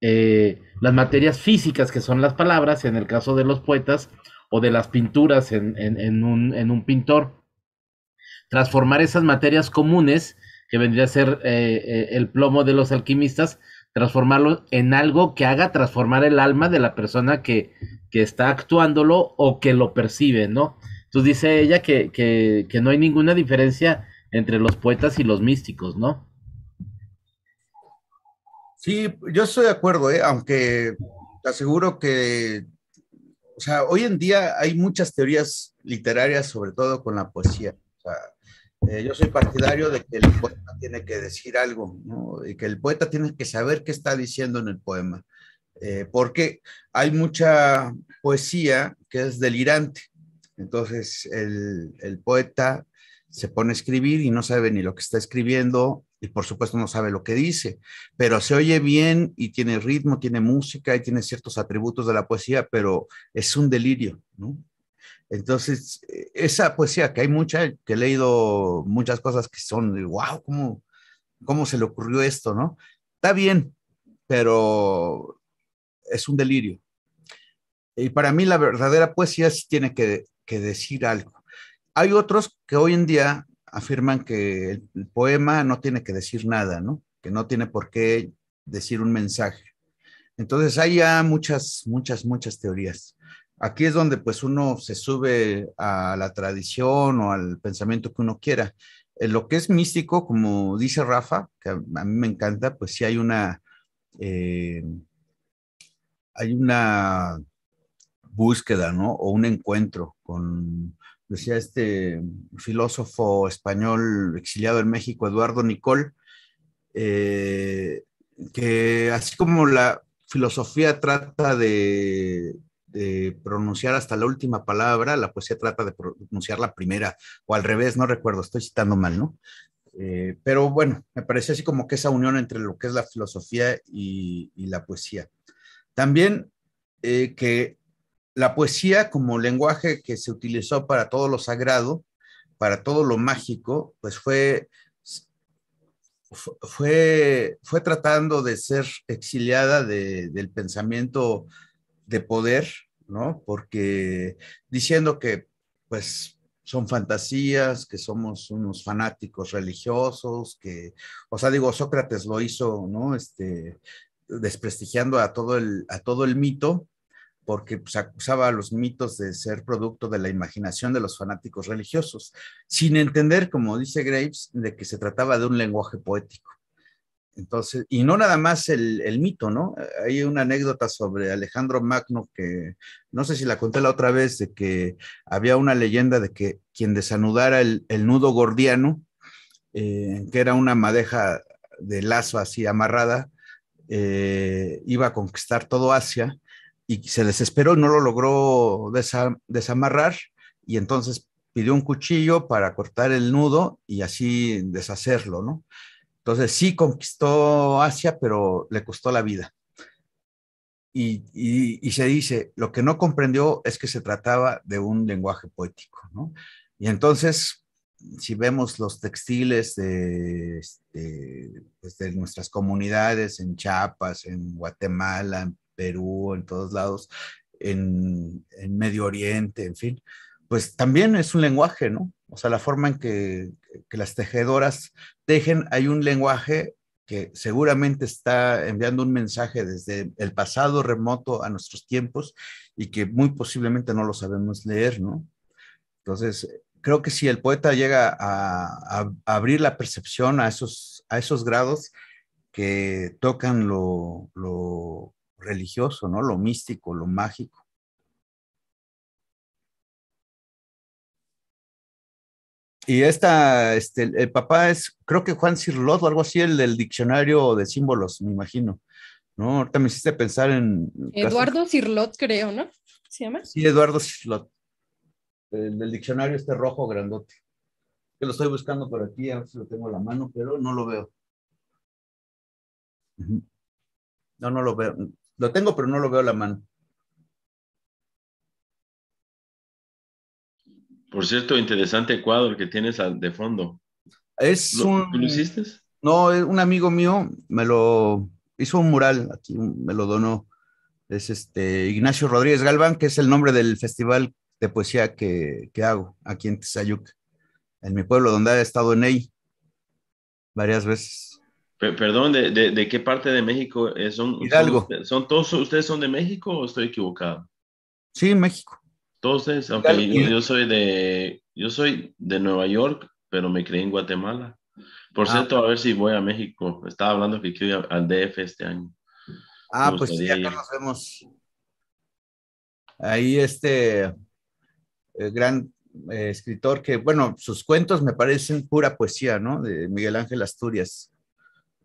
eh, las materias físicas que son las palabras en el caso de los poetas o de las pinturas en, un, pintor, transformar esas materias comunes que vendría a ser eh, el plomo de los alquimistas transformarlo en algo que haga transformar el alma de la persona que, está actuándolo o que lo percibe, ¿no? Entonces dice ella que, no hay ninguna diferencia entre los poetas y los místicos, ¿no? Sí, yo estoy de acuerdo, ¿eh? aunque te aseguro que, o sea, hoy en día hay muchas teorías literarias, sobre todo con la poesía. O sea, eh, yo soy partidario de que el poeta tiene que decir algo, y que el poeta tiene que saber qué está diciendo en el poema, eh, porque hay mucha poesía que es delirante. Entonces el, el, poeta se pone a escribir y no sabe ni lo que está escribiendo y por supuesto no sabe lo que dice, pero se oye bien y tiene ritmo, tiene música y tiene ciertos atributos de la poesía, pero es un delirio, ¿no? Entonces, eh, esa poesía, que hay mucha, que he leído muchas cosas que son, wow, ¿cómo, se le ocurrió esto, no? Está bien, pero es un delirio. Y para mí la verdadera poesía sí tiene que, decir algo. Hay otros que hoy en día afirman que el poema no tiene que decir nada, ¿no? Que no tiene por qué decir un mensaje. Entonces hay ya muchas, muchas, muchas teorías. Aquí es donde pues uno se sube a la tradición o al pensamiento que uno quiera. Eh, lo que es místico, como dice Rafa, que a mí me encanta, pues sí hay una, eh, hay una búsqueda, O un encuentro con, decía este filósofo español exiliado en México, Eduardo Nicol, eh, que así como la filosofía trata de pronunciar hasta la última palabra, la poesía trata de pronunciar la primera, o al revés, no recuerdo, estoy citando mal, ¿no? Eh, pero bueno, me parece así como que esa unión entre lo que es la filosofía y, la poesía. También eh, que la poesía como lenguaje que se utilizó para todo lo sagrado, para todo lo mágico, pues fue, fue, fue tratando de ser exiliada del pensamiento de poder ¿no? Porque diciendo que, pues, son fantasías, que somos unos fanáticos religiosos, que, o sea, digo, Sócrates lo hizo, ¿no? Este, desprestigiando a todo el, a todo el mito, porque se pues, acusaba a los mitos de ser producto de la imaginación de los fanáticos religiosos, sin entender, como dice Graves, de que se trataba de un lenguaje poético. Entonces, y no nada más el, mito, ¿no? Hay una anécdota sobre Alejandro Magno que no sé si la conté la otra vez, de que había una leyenda de que quien desanudara el, nudo gordiano, eh, que era una madeja de lazo así amarrada, eh, iba a conquistar todo Asia y se desesperó y no lo logró desamarrar y entonces pidió un cuchillo para cortar el nudo y así deshacerlo, ¿no? Entonces sí conquistó Asia, pero le costó la vida. Y, se dice, lo que no comprendió es que se trataba de un lenguaje poético, Y entonces, si vemos los textiles este, pues, de, nuestras comunidades en Chiapas, en Guatemala, en Perú, en todos lados, en Medio Oriente, en fin, pues también es un lenguaje, ¿no? O sea, la forma en que, las tejedoras tejen, hay un lenguaje que seguramente está enviando un mensaje desde el pasado remoto a nuestros tiempos y que muy posiblemente no lo sabemos leer, ¿no? Entonces, creo que si el poeta llega a, abrir la percepción a esos, a esos grados que tocan lo, lo religioso, ¿no? Lo místico, lo mágico, y esta, este, el papá es, creo que Juan Cirlot o algo así, el del diccionario de símbolos, me imagino. ¿No? Ahorita me hiciste pensar en. Eduardo Cirlot, creo, ¿no? ¿Se llama? Sí, Eduardo Cirlot. El del diccionario este rojo grandote. Que lo estoy buscando por aquí, a ver si lo tengo a la mano, pero no lo veo. No, no lo veo. Lo tengo, pero no lo veo a la mano. Por cierto, interesante cuadro que tienes de fondo. Es ¿Lo, hiciste? No, un amigo mío me lo hizo un mural, aquí me lo donó. Es este Ignacio Rodríguez Galván, que es el nombre del festival de poesía que, hago aquí en Tizayuc, en mi pueblo, donde he estado en ahí varias veces. Perdón, ¿de, qué parte de México eh, son? Hidalgo. son, todos ustedes son de México o estoy equivocado? Sí, México. Entonces, aunque yo soy de yo soy de Nueva York, pero me creí en Guatemala. Por ah, cierto, a ver si voy a México. Estaba hablando que quiero ir al DF este año. Ah, pues ya acá nos vemos. Ahí este gran eh, escritor que, bueno, sus cuentos me parecen pura poesía, ¿no? De Miguel Ángel Asturias,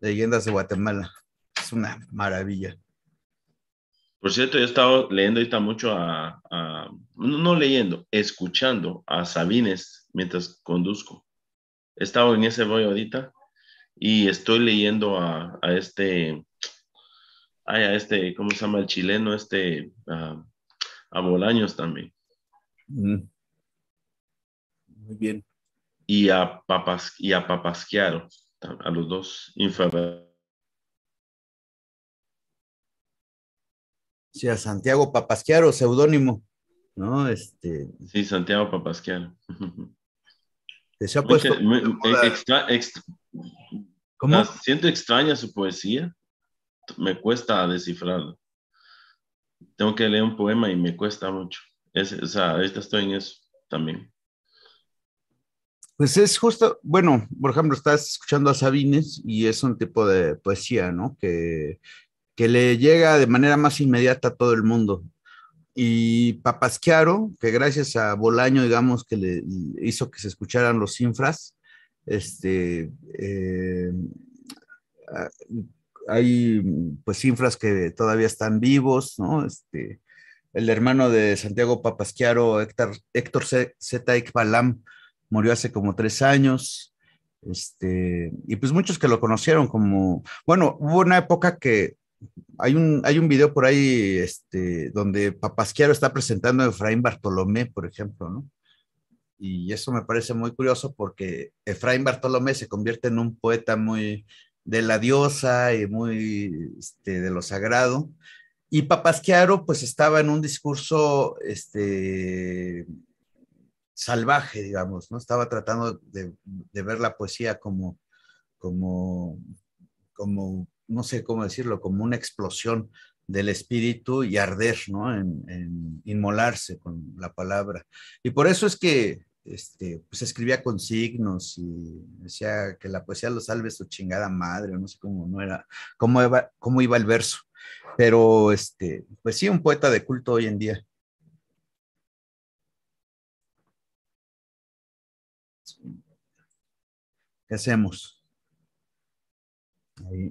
Leyendas de Guatemala. Es una maravilla. Por cierto, yo he estado leyendo ahorita mucho a, no leyendo, escuchando a Sabines mientras conduzco. He estado en ese voy ahorita y estoy leyendo a, este, ay, a este, ¿cómo se llama el chileno? Este, a Bolaños también. Mm. Muy bien. Y a, Papas, y a Papasquiaro, a los dos, infraversos. Sí, a Santiago Papasquiaro, seudónimo, ¿no? Este... Sí, Santiago Papasquiaro. se puesto... Eh, siento extraña su poesía. Me cuesta descifrarla. Tengo que leer un poema y me cuesta mucho. o sea, ahorita estoy en eso también. Pues es justo, bueno, por ejemplo, estás escuchando a Sabines y es un tipo de poesía, ¿no? Que, que le llega de manera más inmediata a todo el mundo. Y Papasquiaro, que gracias a Bolaño, digamos, que le hizo que se escucharan los infras, este, eh, hay pues infras que todavía están vivos, ¿no? Este, el hermano de Santiago Papasquiaro, Héctor, Héctor Z. Balam murió hace como tres años. Este, y pues muchos que lo conocieron como, bueno, hubo una época que hay un, hay un video por ahí este, donde Papasquero está presentando a Efraín Bartolomé, por ejemplo, ¿no? Y eso me parece muy curioso porque Efraín Bartolomé se convierte en un poeta muy de la diosa y muy este, de lo sagrado. Y Papasquero pues estaba en un discurso este, salvaje, digamos, ¿no? Estaba tratando de, ver la poesía como, como, como no sé cómo decirlo, como una explosión del espíritu y arder, ¿no? En, inmolarse con la palabra. Y por eso es que este, pues escribía con signos y decía que la poesía lo salve su chingada madre, no sé cómo no era, cómo iba, cómo iba el verso. Pero este, pues sí, un poeta de culto hoy en día. ¿Qué hacemos?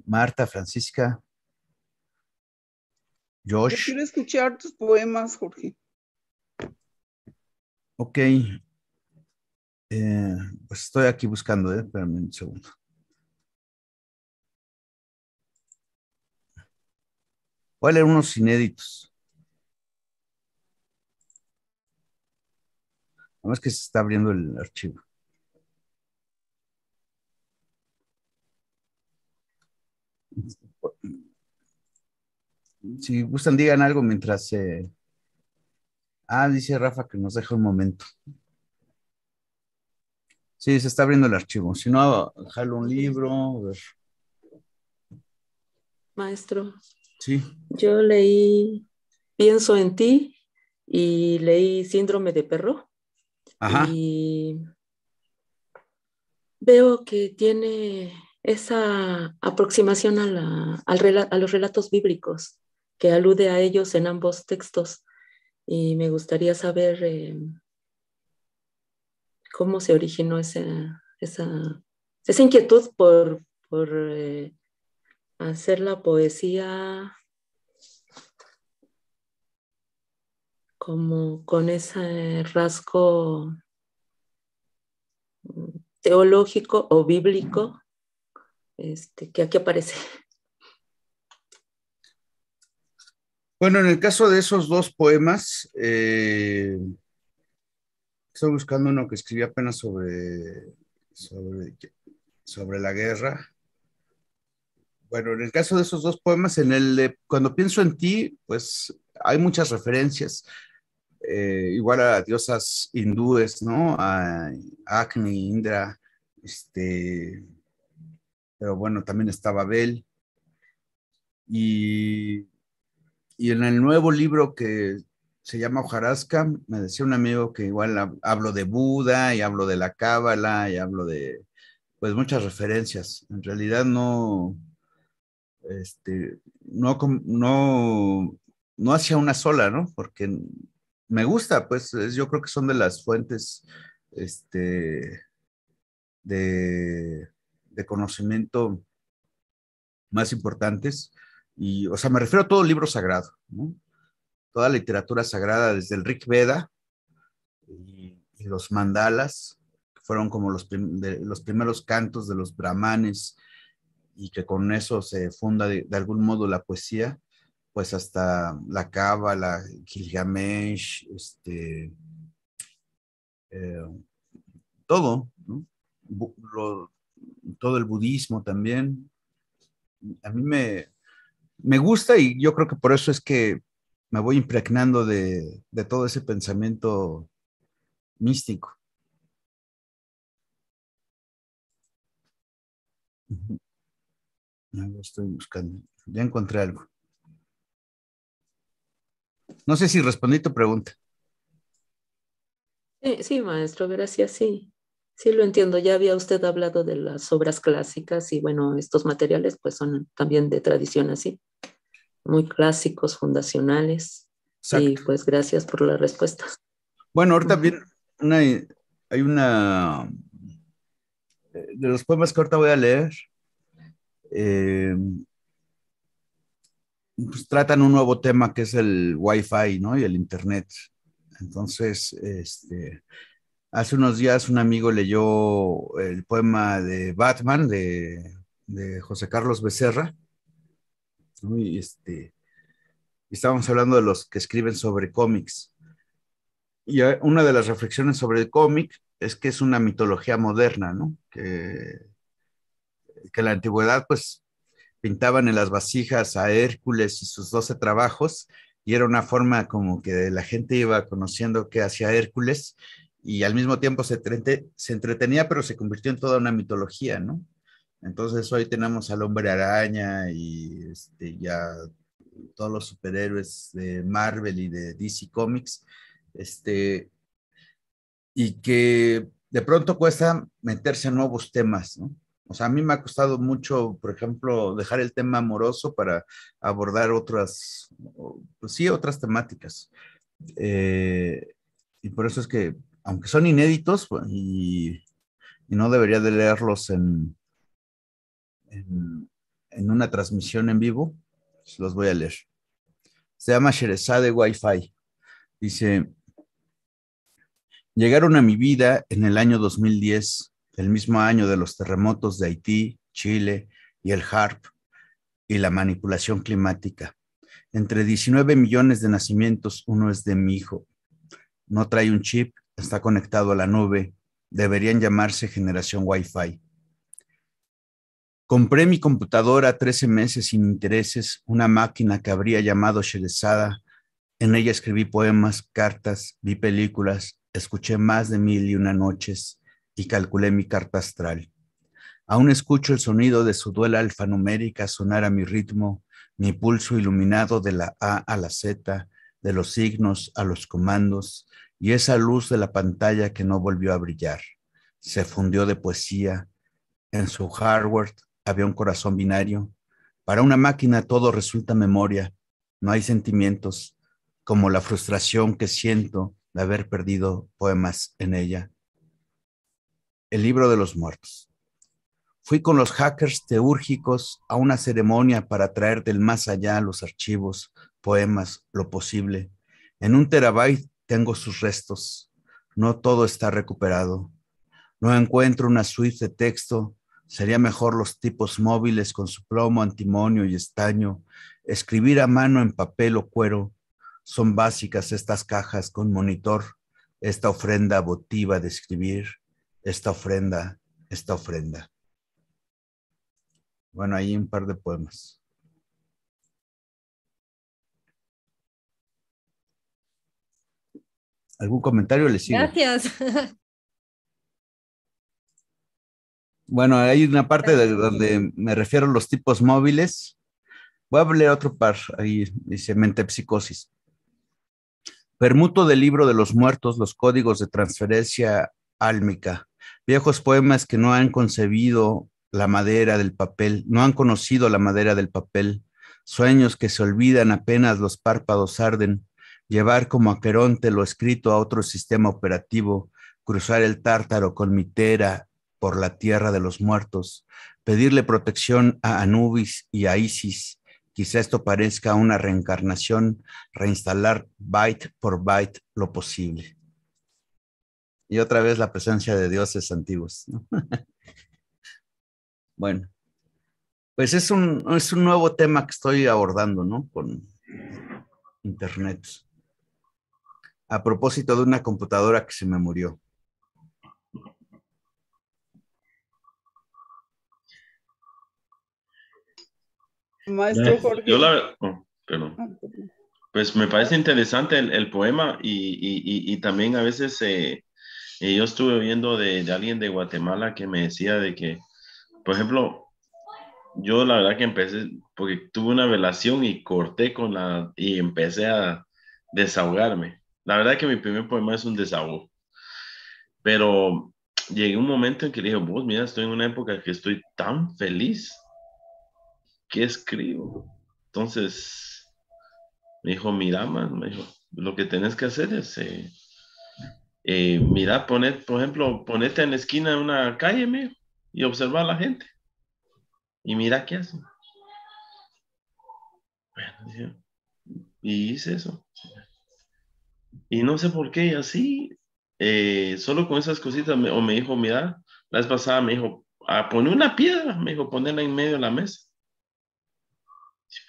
Marta, Francisca, Josh. Yo quiero escuchar tus poemas, Jorge. Ok. Eh, pues estoy aquí buscando, eh, espérame un segundo. Voy a leer unos inéditos. Nada más que se está abriendo el archivo. Si gustan, digan algo mientras... Eh... Ah, dice Rafa que nos deja un momento. Sí, se está abriendo el archivo. Si no, jalo un libro. Maestro. Sí. Yo leí Pienso en ti y leí Síndrome de Perro. Y veo que tiene esa aproximación a, los relatos bíblicos que alude a ellos en ambos textos. Y me gustaría saber eh, cómo se originó esa, inquietud por, eh, hacer la poesía como con ese rasgo mm, teológico o bíblico este, que aquí aparece. Bueno, en el caso de esos dos poemas, eh, estoy buscando uno que escribí apenas sobre, sobre, la guerra. Bueno, en el caso de esos dos poemas, en el cuando pienso en ti, pues hay muchas referencias, eh, igual a diosas hindúes, ¿no? A Agni, Indra, este, pero bueno, también estaba Bell Y, en el nuevo libro que se llama Ojarasca, me decía un amigo que igual hablo de Buda y hablo de la Cábala y hablo de, pues muchas referencias. En realidad no, este, no, no, no hacia una sola, ¿no? Porque me gusta, pues yo creo que son de las fuentes, este, de, conocimiento más importantes. Y, o sea, me refiero a todo libro sagrado, toda literatura sagrada, desde el Rig Veda y, los mandalas, que fueron como los, los, primeros cantos de los brahmanes y que con eso se funda de, algún modo la poesía, pues hasta la la Gilgamesh, este, eh, todo, todo el budismo también. A mí me, me gusta y yo creo que por eso es que me voy impregnando de, de todo ese pensamiento místico. estoy buscando. Ya encontré algo. No sé si respondí tu pregunta. sí, maestro, gracias, sí. Sí, lo entiendo. Ya había usted hablado de las obras clásicas y bueno, estos materiales pues son también de tradición así, muy clásicos, fundacionales. Y pues gracias por la respuesta. Bueno, ahorita bien, una, hay una... Eh, de los poemas que ahorita voy a leer, em, pues, tratan un nuevo tema que es el Wi-Fi, ¿no? Y el Internet. Entonces, este, Hace unos días un amigo leyó el poema de Batman de, José Carlos Becerra. Este, y estábamos hablando de los que escriben sobre cómics. Y eh, una de las reflexiones sobre el cómic es que es una mitología moderna, Que, en la antigüedad, pues, pintaban en las vasijas a Hércules y sus doce trabajos, y era una forma como que la gente iba conociendo qué hacía Hércules y al mismo tiempo se, se entretenía, pero se convirtió en toda una mitología, ¿no? Entonces hoy tenemos al hombre araña y este, ya todos los superhéroes de Marvel y de DC Comics, este, y que de pronto cuesta meterse a nuevos temas, ¿no? O sea, a mí me ha costado mucho, por ejemplo, dejar el tema amoroso para abordar otras, pues sí, otras temáticas. Eh, y por eso es que aunque son inéditos pues, y, no debería de leerlos en, en, en, una transmisión en vivo, pues, los voy a leer. Se llama Sherezade Wi-Fi. Dice, llegaron a mi vida en el año 2010, el mismo año de los terremotos de Haití, Chile y el HARP y la manipulación climática. Entre 19 millones de nacimientos, uno es de mi hijo. No trae un chip, está conectado a la nube, deberían llamarse generación Wi-Fi. Compré mi computadora 13 meses sin intereses, una máquina que habría llamado Sherezada. En ella escribí poemas, cartas, vi películas, escuché más de mil y una noches y calculé mi carta astral. Aún escucho el sonido de su duela alfanumérica sonar a mi ritmo, mi pulso iluminado de la A a la Z, de los signos a los comandos, y esa luz de la pantalla que no volvió a brillar. Se fundió de poesía. En su hardware había un corazón binario. Para una máquina todo resulta memoria. No hay sentimientos como la frustración que siento de haber perdido poemas en ella. El libro de los muertos. Fui con los hackers teúrgicos a una ceremonia para traer del más allá los archivos, poemas, lo posible. En un terabyte tengo sus restos. No todo está recuperado. No encuentro una suite de texto. Sería mejor los tipos móviles con su plomo, antimonio y estaño. Escribir a mano en papel o cuero. Son básicas estas cajas con monitor. Esta ofrenda votiva de escribir. Esta ofrenda, esta ofrenda. Bueno, ahí un par de poemas. ¿Algún comentario les Gracias. Bueno, hay una parte donde me refiero a los tipos móviles. Voy a leer otro par, ahí dice mentepsicosis. Permuto del libro de los muertos los códigos de transferencia álmica, viejos poemas que no han concebido la madera del papel, no han conocido la madera del papel, sueños que se olvidan apenas los párpados arden, llevar como Aqueronte lo escrito a otro sistema operativo, cruzar el Tártaro con Mitera por la tierra de los muertos, pedirle protección a Anubis y a Isis. Quizá esto parezca una reencarnación, reinstalar byte por byte lo posible. Y otra vez la presencia de dioses antiguos. [laughs] bueno, pues es un, es un nuevo tema que estoy abordando, ¿no? Con Internet a propósito de una computadora que se me murió. Maestro Jorge. Yo la, oh, ah, Pues me parece interesante el, poema y, también a veces eh, eh, yo estuve viendo de, de, alguien de Guatemala que me decía de que, por ejemplo, yo la verdad que empecé, porque tuve una velación y corté con la, y empecé a desahogarme. La verdad que mi primer poema es un desahogo. Pero llegué a un momento en que le dije, vos, mira, estoy en una época que estoy tan feliz que escribo. Entonces, me dijo, mira, man, me dijo, lo que tenés que hacer es, eh, eh, mira, poner, por ejemplo, ponete en la esquina de una calle, mío, y observa a la gente. Y mira qué hacen. Bueno, y hice eso. Y no sé por qué, así, eh, solo con esas cositas, o me dijo, mira, la vez pasada me dijo, a poner una piedra, me dijo, ponerla en medio de la mesa.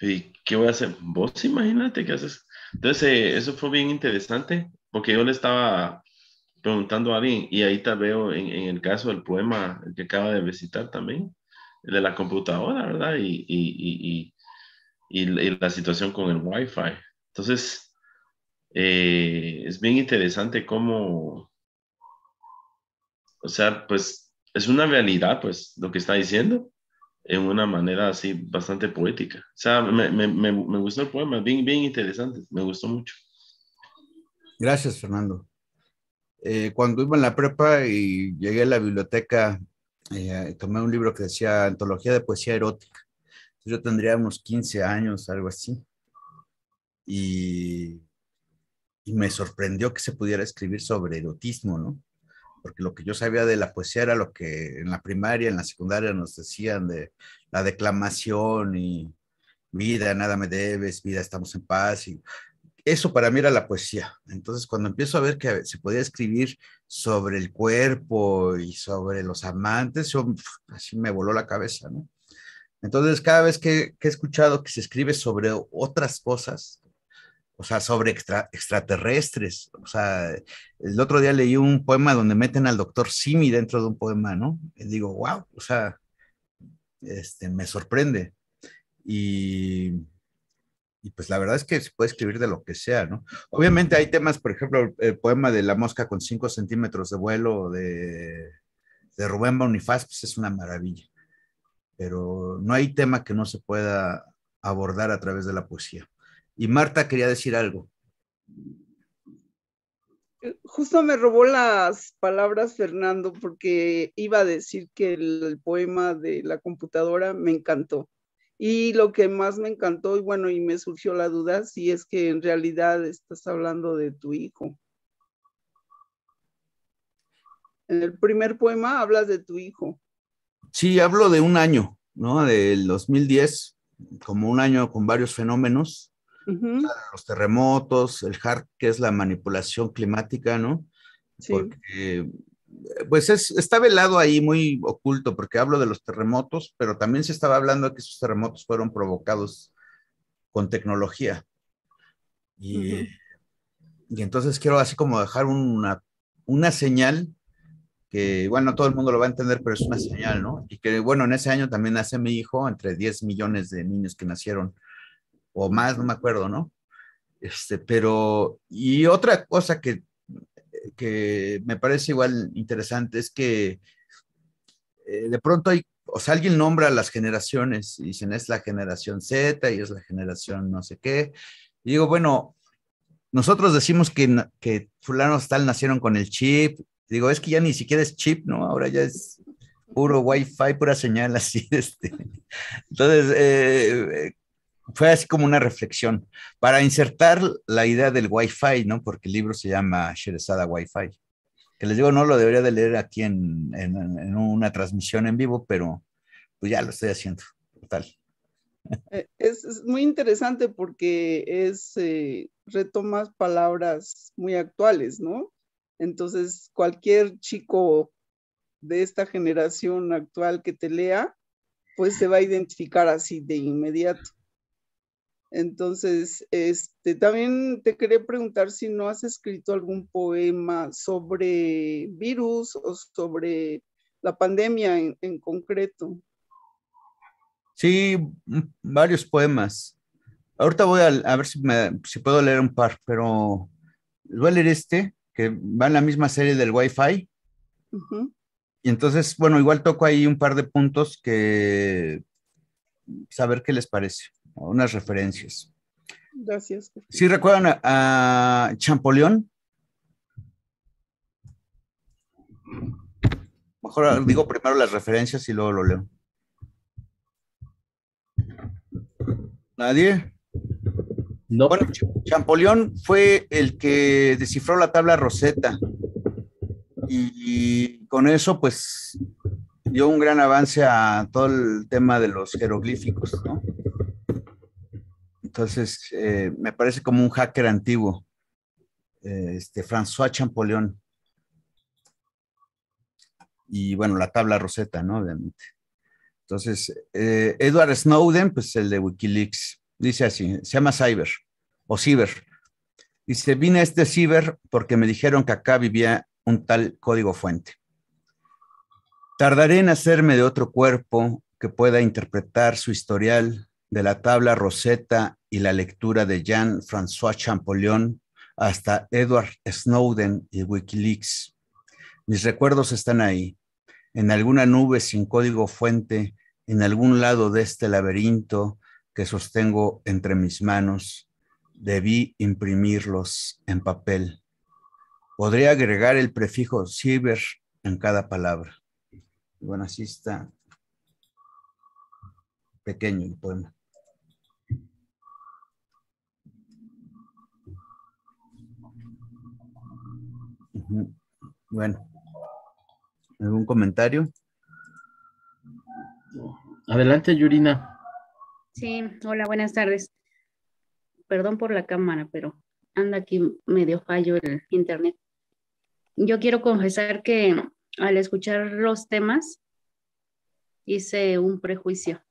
¿Y qué voy a hacer? Vos imagínate qué haces. Entonces, eh, eso fue bien interesante, porque yo le estaba preguntando a alguien, y ahí te veo en, en el caso del poema el que acaba de visitar también, el de la computadora, ¿verdad? Y, y, y, y, la situación con el Wi-Fi. Entonces, eh, es bien interesante cómo, o sea, pues es una realidad, pues lo que está diciendo, en una manera así bastante poética. O sea, me, me, me, gustó el poema, bien, bien interesante, me gustó mucho. Gracias, Fernando. Eh, cuando iba en la prepa y llegué a la biblioteca, eh, tomé un libro que decía Antología de Poesía Erótica. Yo tendría unos 15 años, algo así. Y y me sorprendió que se pudiera escribir sobre erotismo, ¿no? Porque lo que yo sabía de la poesía era lo que en la primaria, en la secundaria nos decían de la declamación y vida, nada me debes, vida, estamos en paz. Y eso para mí era la poesía. Entonces, cuando empiezo a ver que se podía escribir sobre el cuerpo y sobre los amantes, yo, así me voló la cabeza, ¿no? Entonces, cada vez que, he escuchado que se escribe sobre otras cosas, o sea, sobre extraterrestres. O sea, el otro día leí un poema donde meten al doctor Simi dentro de un poema, ¿no? Y digo, wow, o sea, este, me sorprende. Y, pues la verdad es que se puede escribir de lo que sea, ¿no? Obviamente hay temas, por ejemplo, el poema de la mosca con 5 centímetros de vuelo de, de Rubén Bonifaz, pues es una maravilla. Pero no hay tema que no se pueda abordar a través de la poesía. Y Marta quería decir algo. Justo me robó las palabras Fernando porque iba a decir que el, poema de la computadora me encantó. Y lo que más me encantó, y bueno, y me surgió la duda, si es que en realidad estás hablando de tu hijo. En el primer poema hablas de tu hijo. Sí, hablo de un año, ¿no? Del 2010, como un año con varios fenómenos los terremotos, el hard, que es la manipulación climática, ¿no? Sí. Porque, pues es, está velado ahí muy oculto, porque hablo de los terremotos, pero también se estaba hablando de que esos terremotos fueron provocados con tecnología. Y, y entonces quiero así como dejar una, una señal que bueno, no todo el mundo lo va a entender, pero es una señal, ¿no? Y que bueno, en ese año también nace mi hijo, entre 10 millones de niños que nacieron o más, no me acuerdo, ¿no? Este, pero, y otra cosa que, que me parece igual interesante es que eh, de pronto hay, o sea, alguien nombra las generaciones y dicen es la generación Z y es la generación no sé qué. Y digo, bueno, nosotros decimos que, que fulanos tal nacieron con el chip. Digo, es que ya ni siquiera es chip, ¿no? Ahora ya es puro wifi, pura señal así. [laughs] Este. Entonces, eh, fue así como una reflexión para insertar la idea del Wi-Fi, ¿no? Porque el libro se llama Sherezada Wi-Fi. Que les digo, no lo debería de leer aquí en, en, una transmisión en vivo, pero pues ya lo estoy haciendo, total. Eh, es, muy interesante porque es, eh, retomas palabras muy actuales, ¿no? Entonces, cualquier chico de esta generación actual que te lea, pues se va a identificar así de inmediato. Entonces, este, también te quería preguntar si no has escrito algún poema sobre virus o sobre la pandemia en, concreto. Sí, mm, varios poemas. Ahorita voy a, ver si, puedo leer un par, pero voy a leer este, que va en la misma serie del Wi-Fi. Y entonces, bueno, igual toco ahí un par de puntos que saber qué les parece unas referencias. Gracias. ¿Sí recuerdan a, Champollion? Mejor digo primero las referencias y luego lo leo. ¿Nadie? No. Bueno, Champollion fue el que descifró la tabla Rosetta y con eso pues dio un gran avance a todo el tema de los jeroglíficos, ¿no? Entonces, eh, me parece como un hacker antiguo, eh, este François Champollion. Y bueno, la tabla Rosetta, ¿no? Obviamente. Entonces, eh, Edward Snowden, pues el de Wikileaks, dice así, se llama Cyber o Ciber. Dice, vine a este Ciber porque me dijeron que acá vivía un tal código fuente. Tardaré en hacerme de otro cuerpo que pueda interpretar su historial de la tabla Rosetta y la lectura de Jean-François Champollion hasta Edward Snowden y Wikileaks. Mis recuerdos están ahí, en alguna nube sin código fuente, en algún lado de este laberinto que sostengo entre mis manos. Debí imprimirlos en papel. Podría agregar el prefijo ciber en cada palabra. Bueno, así está pequeño el poema. Bueno, ¿algún comentario? Adelante, Yurina. Sí, hola, buenas tardes. Perdón por la cámara, pero anda aquí medio fallo el internet. Yo quiero confesar que al escuchar los temas hice un prejuicio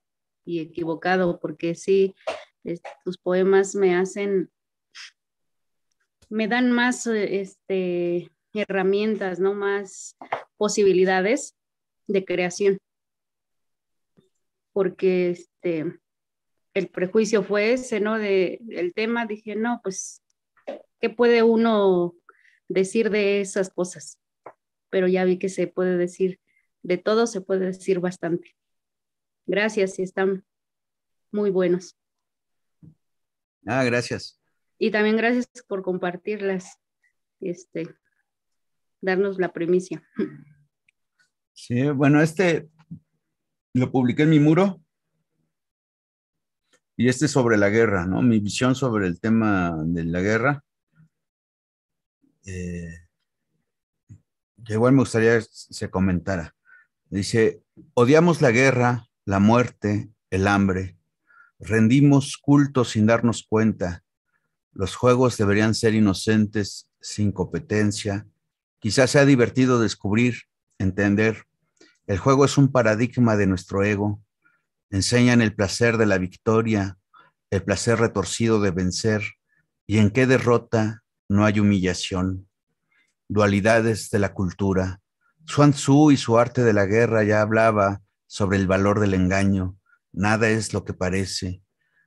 y equivocado, porque sí, tus poemas me hacen me dan más eh, este, herramientas, ¿no? Más posibilidades de creación. Porque este, el prejuicio fue ese, ¿no? De, el tema, dije, no, pues, ¿qué puede uno decir de esas cosas? Pero ya vi que se puede decir, de todo se puede decir bastante. Gracias y están muy buenos. Ah, gracias. Y también gracias por compartirlas, este, darnos la primicia. Sí, bueno, este lo publiqué en mi muro y este es sobre la guerra, ¿no? Mi visión sobre el tema de la guerra. Eh, igual me gustaría que se comentara. Dice, odiamos la guerra, la muerte, el hambre, rendimos culto sin darnos cuenta, los juegos deberían ser inocentes, sin competencia. Quizás sea divertido descubrir, entender. El juego es un paradigma de nuestro ego. Enseñan el placer de la victoria, el placer retorcido de vencer y en qué derrota no hay humillación. Dualidades de la cultura. Sun Tzu y su arte de la guerra ya hablaba sobre el valor del engaño. Nada es lo que parece.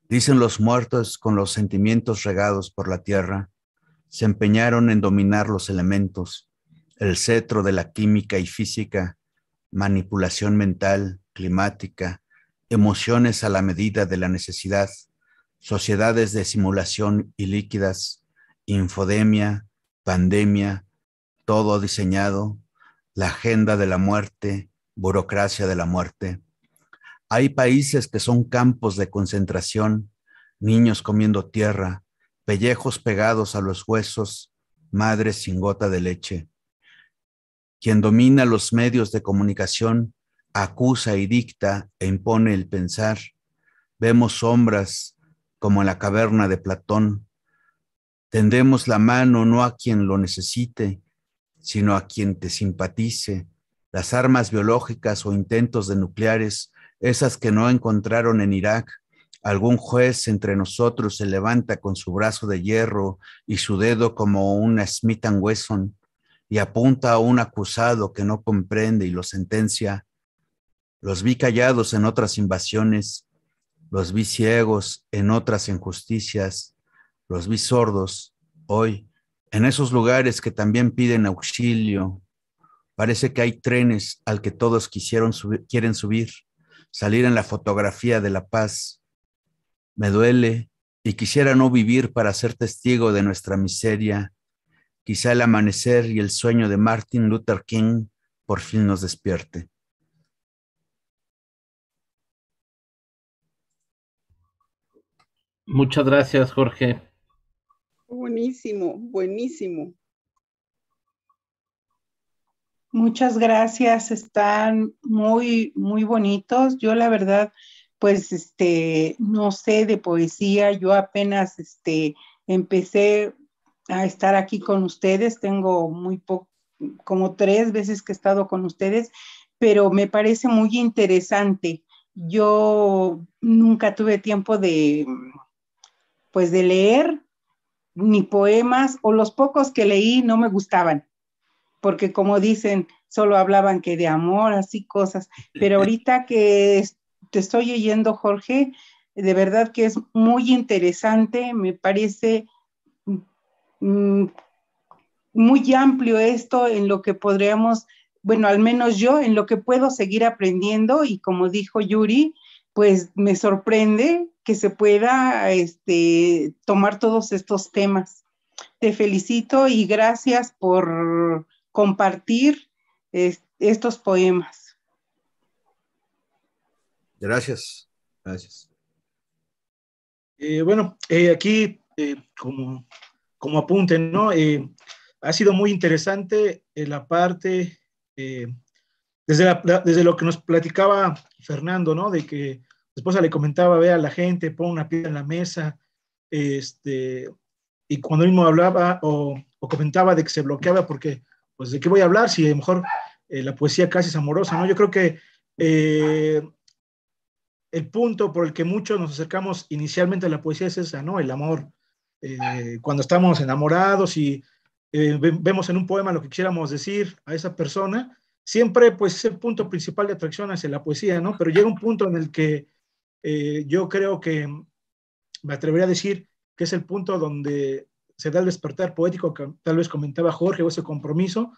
Dicen los muertos con los sentimientos regados por la tierra, se empeñaron en dominar los elementos, el cetro de la química y física, manipulación mental, climática, emociones a la medida de la necesidad, sociedades de simulación y líquidas, infodemia, pandemia, todo diseñado, la agenda de la muerte, burocracia de la muerte, hay países que son campos de concentración, niños comiendo tierra, pellejos pegados a los huesos, madres sin gota de leche. Quien domina los medios de comunicación acusa y dicta e impone el pensar. Vemos sombras como en la caverna de Platón. Tendemos la mano no a quien lo necesite, sino a quien te simpatice. Las armas biológicas o intentos de nucleares esas que no encontraron en Irak. Algún juez entre nosotros se levanta con su brazo de hierro y su dedo como una Smith and Wesson y apunta a un acusado que no comprende y lo sentencia. Los vi callados en otras invasiones, los vi ciegos en otras injusticias, los vi sordos hoy en esos lugares que también piden auxilio. Parece que hay trenes al que todos quisieron quieren subir salir en la fotografía de la paz. Me duele y quisiera no vivir para ser testigo de nuestra miseria. Quizá el amanecer y el sueño de Martin Luther King por fin nos despierte. Muchas gracias, Jorge. Buenísimo, buenísimo. Muchas gracias, están muy, muy bonitos. Yo la verdad, pues, este, no sé de poesía, yo apenas, este, empecé a estar aquí con ustedes, tengo muy poco, como tres veces que he estado con ustedes, pero me parece muy interesante. Yo nunca tuve tiempo de, pues, de leer ni poemas, o los pocos que leí no me gustaban porque como dicen, solo hablaban que de amor, así cosas, pero [laughs] ahorita que te estoy oyendo, Jorge, de verdad que es muy interesante, me parece mm, muy amplio esto en lo que podríamos, bueno, al menos yo, en lo que puedo seguir aprendiendo y como dijo Yuri, pues me sorprende que se pueda este, tomar todos estos temas. Te felicito y gracias por compartir estos poemas. Gracias, gracias. Eh, bueno, eh, aquí eh, como, como apunte, ¿no? ha sido muy interesante la parte, desde, desde lo que nos platicaba Fernando, ¿no? De que después esposa le comentaba, ve a la gente, pone una piedra en la mesa, este, y cuando él mismo hablaba o, o, comentaba de que se bloqueaba porque pues de qué voy a hablar si a lo mejor eh, la poesía casi es amorosa, ¿no? Yo creo que eh, el punto por el que muchos nos acercamos inicialmente a la poesía es esa, ¿no? El amor. Eh, cuando estamos enamorados y vemos en un poema lo que quisiéramos decir a esa persona, siempre pues es el punto principal de atracción hacia la poesía, ¿no? Pero llega un punto en el que yo creo que me atrevería a decir que es el punto donde se da el despertar poético que tal vez comentaba Jorge o ese compromiso,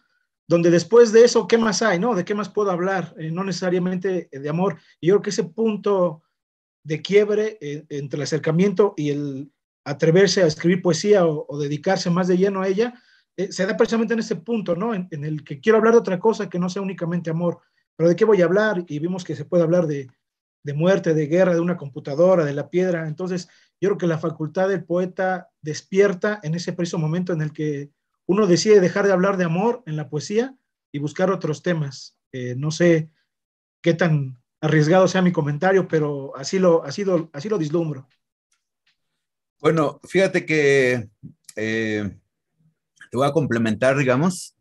donde después de eso, ¿qué más hay? ¿no? ¿De qué más puedo hablar? Eh, no necesariamente eh, de amor. Y yo creo que ese punto de quiebre eh, entre el acercamiento y el atreverse a escribir poesía o, dedicarse más de lleno a ella, se da precisamente en ese punto, ¿no? En, el que quiero hablar de otra cosa que no sea únicamente amor, pero ¿de qué voy a hablar? Y vimos que se puede hablar de, de muerte, de guerra, de una computadora, de la piedra. Entonces, yo creo que la facultad del poeta despierta en ese preciso momento en el que uno decide dejar de hablar de amor en la poesía y buscar otros temas. Eh, no sé qué tan arriesgado sea mi comentario, pero así lo, así lo, así lo Bueno, fíjate que eh, te voy a complementar, digamos,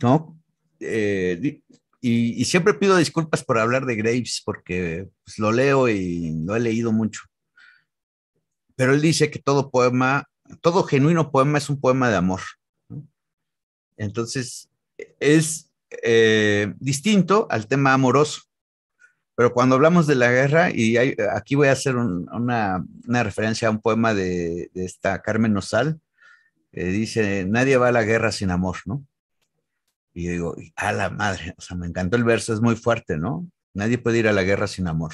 ¿no? Eh, y, siempre pido disculpas por hablar de Graves, porque pues, lo leo y lo he leído mucho pero él dice que todo poema, todo genuino poema es un poema de amor. Entonces, es eh, distinto al tema amoroso. Pero cuando hablamos de la guerra, y aquí voy a hacer una, referencia a un poema de, esta Carmen Nosal, que eh, dice, nadie va a la guerra sin amor, ¿no? Y yo digo, a la madre, o sea, me encantó el verso, es muy fuerte, ¿no? Nadie puede ir a la guerra sin amor.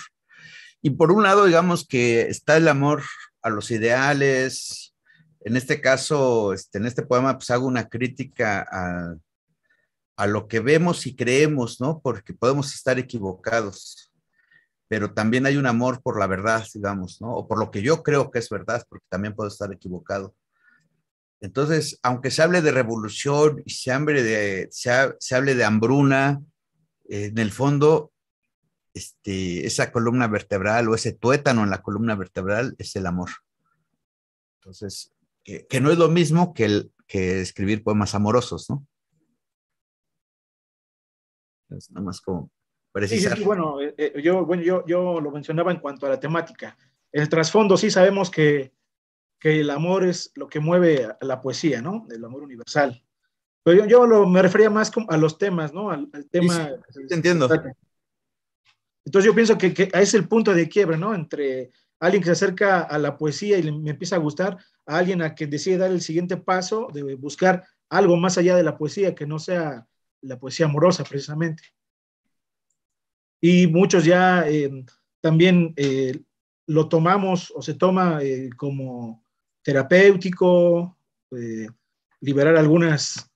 Y por un lado, digamos que está el amor a los ideales. En este caso, este, en este poema, pues hago una crítica a, a lo que vemos y creemos, ¿no? Porque podemos estar equivocados, pero también hay un amor por la verdad, digamos, ¿no? O por lo que yo creo que es verdad, porque también puedo estar equivocado. Entonces, aunque se hable de revolución y se hable de, se, hable de hambruna, en el fondo este, esa columna vertebral o ese tuétano en la columna vertebral es el amor. Entonces, que, no es lo mismo que, que escribir poemas amorosos, ¿no? Es nada más como precisar. Sí, bueno, eh, eh, yo, bueno yo, yo lo mencionaba en cuanto a la temática. El trasfondo, sí sabemos que, que el amor es lo que mueve a la poesía, ¿no? El amor universal. Pero yo, yo me refería más a los temas, ¿no? Al, tema. Sí, entiendo. Entonces yo pienso que, que es el punto de quiebra, ¿no? Entre alguien que se acerca a la poesía y le, me empieza a gustar, a alguien a que decide dar el siguiente paso de buscar algo más allá de la poesía, que no sea la poesía amorosa precisamente. Y muchos ya eh, también eh, lo tomamos o se toma eh, como terapéutico, liberar algunas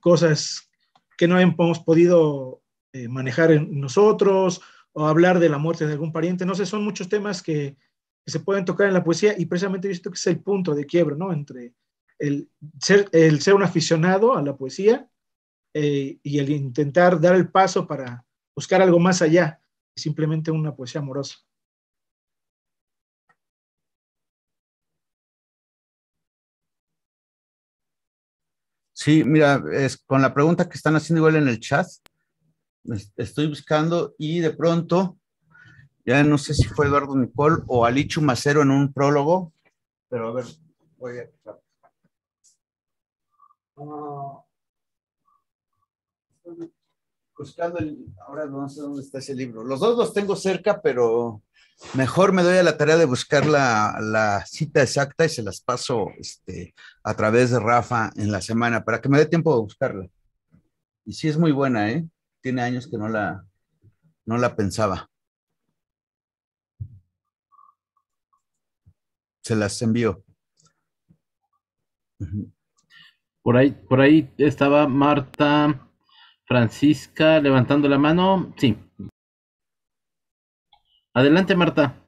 cosas que no hemos podido manejar nosotros, o hablar de la muerte de algún pariente. No sé, son muchos temas que, se pueden tocar en la poesía y precisamente visto que es el punto de quiebro, ¿no? Entre el ser, el ser un aficionado a la poesía eh, y el intentar dar el paso para buscar algo más allá, simplemente una poesía amorosa. Sí, mira, es con la pregunta que están haciendo igual en el chat, estoy buscando y de pronto, ya no sé si fue Eduardo Nicol o Alichu Macero en un prólogo, pero a ver, voy a... buscar ah. buscando el, ahora no sé dónde está ese libro. Los dos los tengo cerca, pero mejor me doy a la tarea de buscar la, cita exacta y se las paso este, a través de Rafa en la semana para que me dé tiempo de buscarla. Y sí es muy buena, ¿eh? tiene años que no la, no la pensaba. Se las envió. Por ahí, por ahí estaba Marta Francisca levantando la mano. Sí. Adelante, Marta.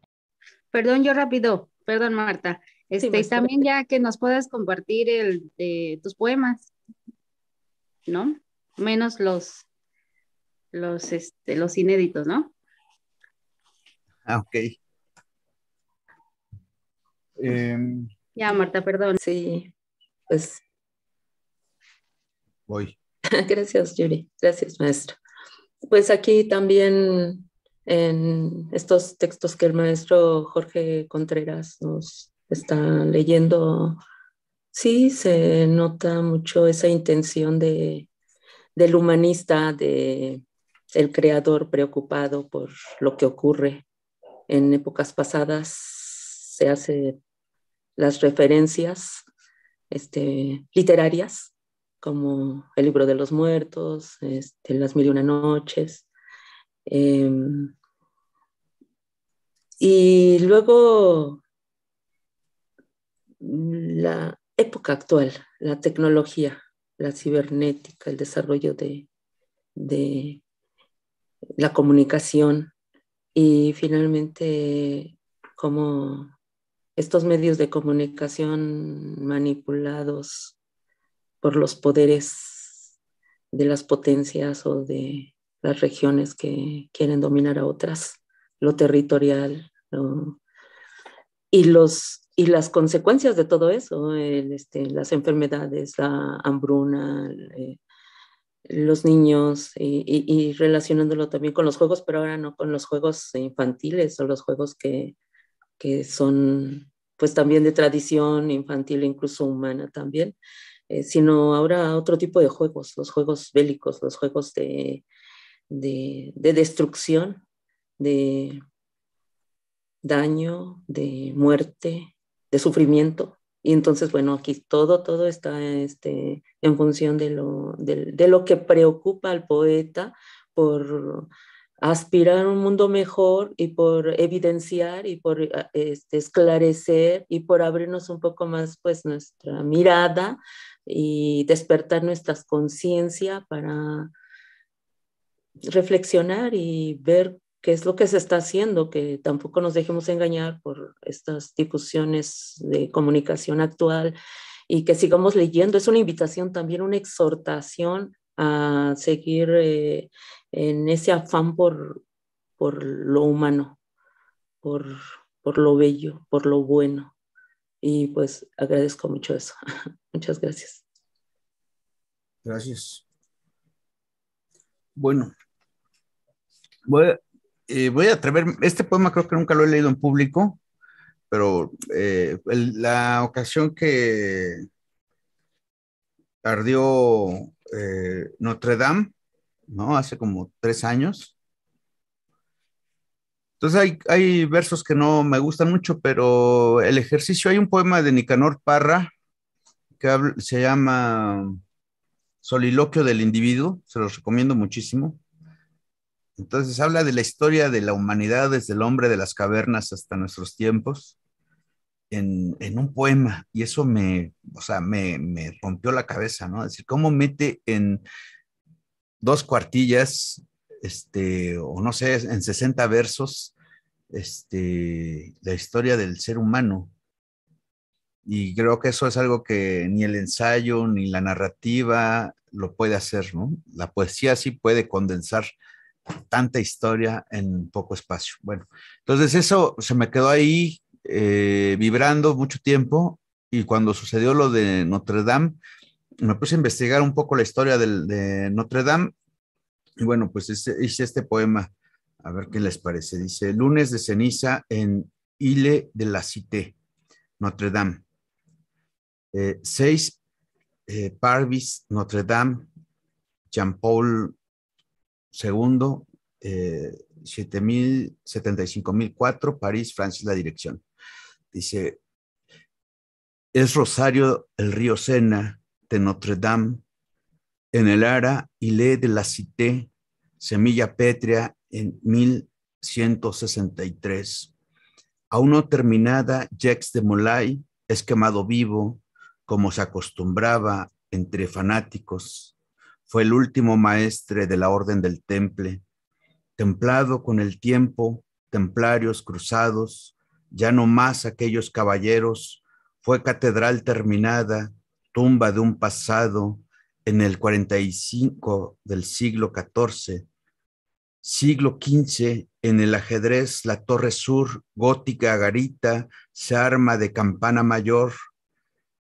Perdón, yo rápido. Perdón, Marta. Este, también ya que nos puedas compartir el de tus poemas, ¿no? Menos los los, este, los inéditos, ¿no? Ah, ok. Em, ya, Marta, perdón. Sí, pues. Voy. [laughs] Gracias, Yuri. Gracias, maestro. Pues aquí también en estos textos que el maestro Jorge Contreras nos está leyendo, sí se nota mucho esa intención de, del humanista de el creador preocupado por lo que ocurre. En épocas pasadas se hace las referencias este, literarias, como El libro de los muertos, este, Las mil y una noches. Em, y luego la época actual, la tecnología, la cibernética, el desarrollo de la comunicación y finalmente como estos medios de comunicación manipulados por los poderes de las potencias o de las regiones que quieren dominar a otras, lo territorial y, los, y las consecuencias de todo eso, este, las enfermedades, la hambruna, los niños y, relacionándolo también con los juegos, pero ahora no con los juegos infantiles o los juegos que, son pues también de tradición infantil, e incluso humana también, eh, sino ahora otro tipo de juegos, los juegos bélicos, los juegos de, de destrucción, de daño, de muerte, de sufrimiento. Y entonces, bueno, aquí todo, todo está este, en función de lo, de, lo que preocupa al poeta por aspirar a un mundo mejor y por evidenciar y por ah, este, esclarecer y por abrirnos un poco más pues nuestra mirada y despertar nuestras conciencia para reflexionar y ver que es lo que se está haciendo, que tampoco nos dejemos engañar por estas discusiones de comunicación actual y que sigamos leyendo. Es una invitación también, una exhortación a seguir eh, en ese afán por, por lo humano, por, por lo bello, por lo bueno. Y pues agradezco mucho eso. [laughs] Muchas gracias. Gracias. Bueno, voy a eh, voy a atrever, este poema creo que nunca lo he leído en público, pero eh, la ocasión que ardió eh, Notre Dame, ¿no? Hace como tres años. Entonces hay, versos que no me gustan mucho, pero el ejercicio, hay un poema de Nicanor Parra que se llama Soliloquio del Individuo, se los recomiendo muchísimo. Entonces habla de la historia de la humanidad desde el hombre de las cavernas hasta nuestros tiempos en, un poema y eso me, o sea, me, rompió la cabeza, ¿no? Es decir, cómo mete en dos cuartillas, este, o no sé, en 60 versos, este, la historia del ser humano. Y creo que eso es algo que ni el ensayo ni la narrativa lo puede hacer, ¿no? La poesía sí puede condensar tanta historia en poco espacio. Bueno, entonces eso se me quedó ahí eh, vibrando mucho tiempo y cuando sucedió lo de Notre Dame, me puse a investigar un poco la historia del, de Notre Dame y bueno, pues hice, este poema, a ver qué les parece. Dice, lunes de ceniza en Ile de la Cité, Notre Dame. Eh, seis eh, Parvis, Notre Dame, Jean-Paul Segundo, eh, mil cuatro, París, Francia, la dirección. Dice, es Rosario el río Sena de Notre Dame, en el Ara y lee de la Cité, Semilla Pétrea en 1163. Aún no terminada, Jex de Molay es quemado vivo, como se acostumbraba entre fanáticos, fue el último maestre de la Orden del Temple, templado con el tiempo, templarios cruzados, ya no más aquellos caballeros, fue catedral terminada, tumba de un pasado en el 45 del siglo XIV, siglo XV, en el ajedrez, la torre sur, gótica, garita, se arma de campana mayor,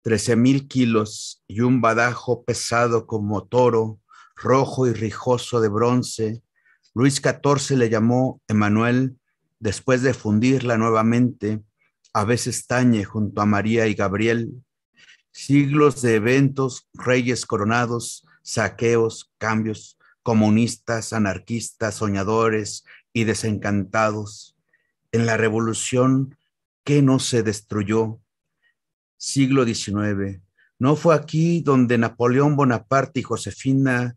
trece mil kilos y un badajo pesado como toro, rojo y rijoso de bronce, Luis XIV le llamó Emanuel después de fundirla nuevamente, a veces tañe junto a María y Gabriel, siglos de eventos, reyes coronados, saqueos, cambios, comunistas, anarquistas, soñadores y desencantados. En la revolución, que no se destruyó? siglo XIX. No fue aquí donde Napoleón Bonaparte y Josefina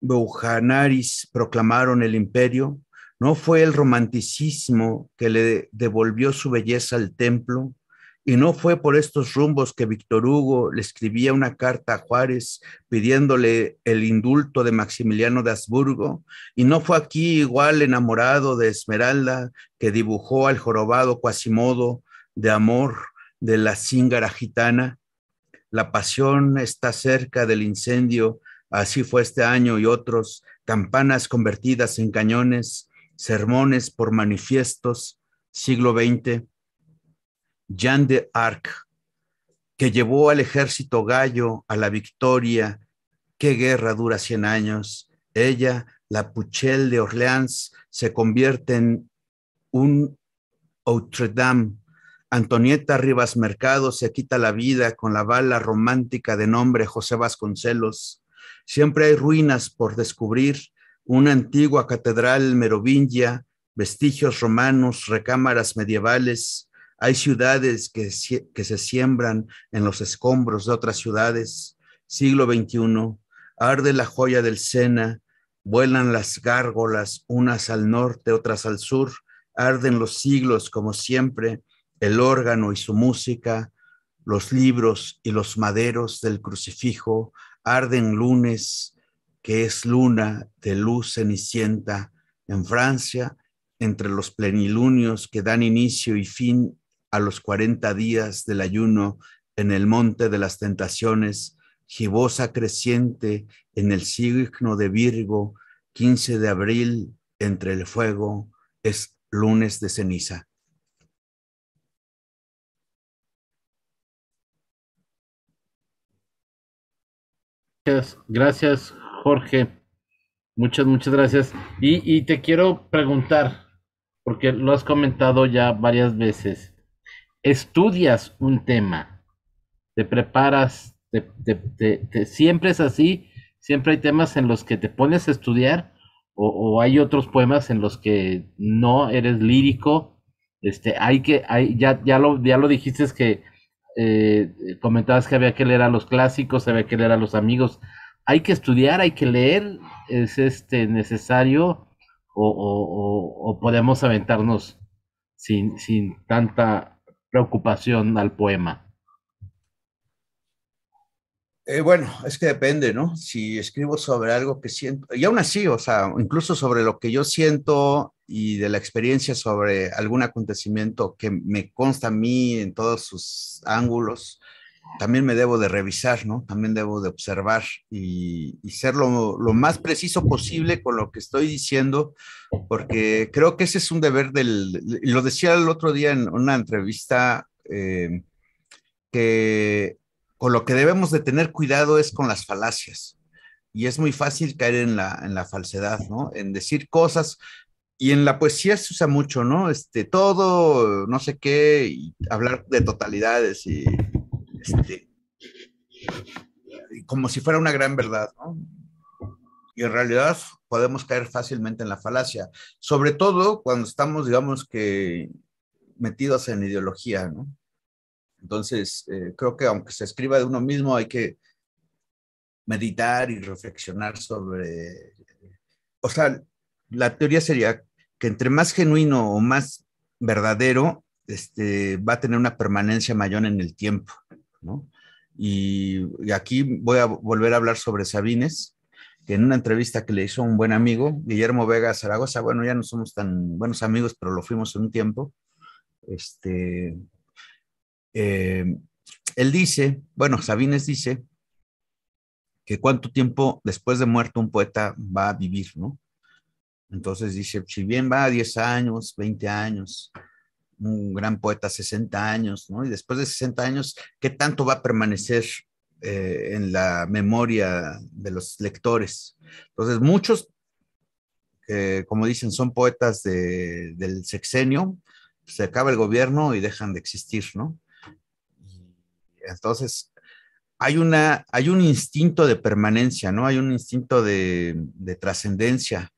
Boujanaris proclamaron el imperio. No fue el romanticismo que le devolvió su belleza al templo. Y no fue por estos rumbos que Víctor Hugo le escribía una carta a Juárez pidiéndole el indulto de Maximiliano de Habsburgo, y no fue aquí igual enamorado de Esmeralda que dibujó al jorobado Quasimodo de amor de la cíngara gitana. La pasión está cerca del incendio, así fue este año y otros, campanas convertidas en cañones, sermones por manifiestos, siglo XX. Jean de Arc, que llevó al ejército gallo a la victoria, qué guerra dura 100 años. Ella, la Puchel de Orleans, se convierte en un outre Dame Antonieta Rivas Mercado se quita la vida con la bala romántica de nombre José Vasconcelos. Siempre hay ruinas por descubrir, una antigua catedral merovingia, vestigios romanos, recámaras medievales. Hay ciudades que, que se siembran en los escombros de otras ciudades. Siglo XXI, arde la joya del Sena, vuelan las gárgolas, unas al norte, otras al sur, arden los siglos como siempre el órgano y su música, los libros y los maderos del crucifijo, arden lunes, que es luna de luz cenicienta en Francia, entre los plenilunios que dan inicio y fin a los 40 días del ayuno en el monte de las tentaciones, gibosa creciente en el signo de Virgo, 15 de abril, entre el fuego, es lunes de ceniza. gracias, Jorge. Muchas, muchas gracias. Y, te quiero preguntar, porque lo has comentado ya varias veces, estudias un tema, te preparas, te, siempre es así, siempre hay temas en los que te pones a estudiar o, o, hay otros poemas en los que no eres lírico. Este, hay que, hay, ya, ya, lo, ya lo dijiste es que eh, comentabas que había que leer a los clásicos, había que leer a los amigos. Hay que estudiar, hay que leer, es este necesario o, podemos aventarnos sin tanta preocupación al poema. Eh, bueno, es que depende, ¿no? Si escribo sobre algo que siento, y aún así, o sea, incluso sobre lo que yo siento y de la experiencia sobre algún acontecimiento que me consta a mí en todos sus ángulos, también me debo de revisar, ¿no? También debo de observar y, ser lo, más preciso posible con lo que estoy diciendo, porque creo que ese es un deber del, lo decía el otro día en una entrevista, eh, que con lo que debemos de tener cuidado es con las falacias. Y es muy fácil caer en la, en la falsedad, ¿no? En decir cosas. Y en la poesía se usa mucho, ¿no? Este, todo, no sé qué, y hablar de totalidades y, este, como si fuera una gran verdad, ¿no? Y en realidad podemos caer fácilmente en la falacia, sobre todo cuando estamos, digamos que, metidos en ideología, ¿no? Entonces, eh, creo que aunque se escriba de uno mismo, hay que meditar y reflexionar sobre, o sea, la teoría sería que entre más genuino o más verdadero, este, va a tener una permanencia mayor en el tiempo, ¿no? Y, aquí voy a volver a hablar sobre Sabines, que en una entrevista que le hizo un buen amigo, Guillermo Vega Zaragoza, bueno, ya no somos tan buenos amigos, pero lo fuimos en un tiempo, este, eh, él dice, bueno, Sabines dice que cuánto tiempo después de muerto un poeta va a vivir, ¿no? Entonces dice, si bien va 10 años, 20 años, un gran poeta 60 años, ¿no? Y después de 60 años, ¿qué tanto va a permanecer eh, en la memoria de los lectores? Entonces, muchos, como dicen, son poetas del sexenio, se acaba el gobierno y dejan de existir, ¿no? Entonces, hay, una, hay un instinto de permanencia, ¿no? Hay un instinto de, trascendencia.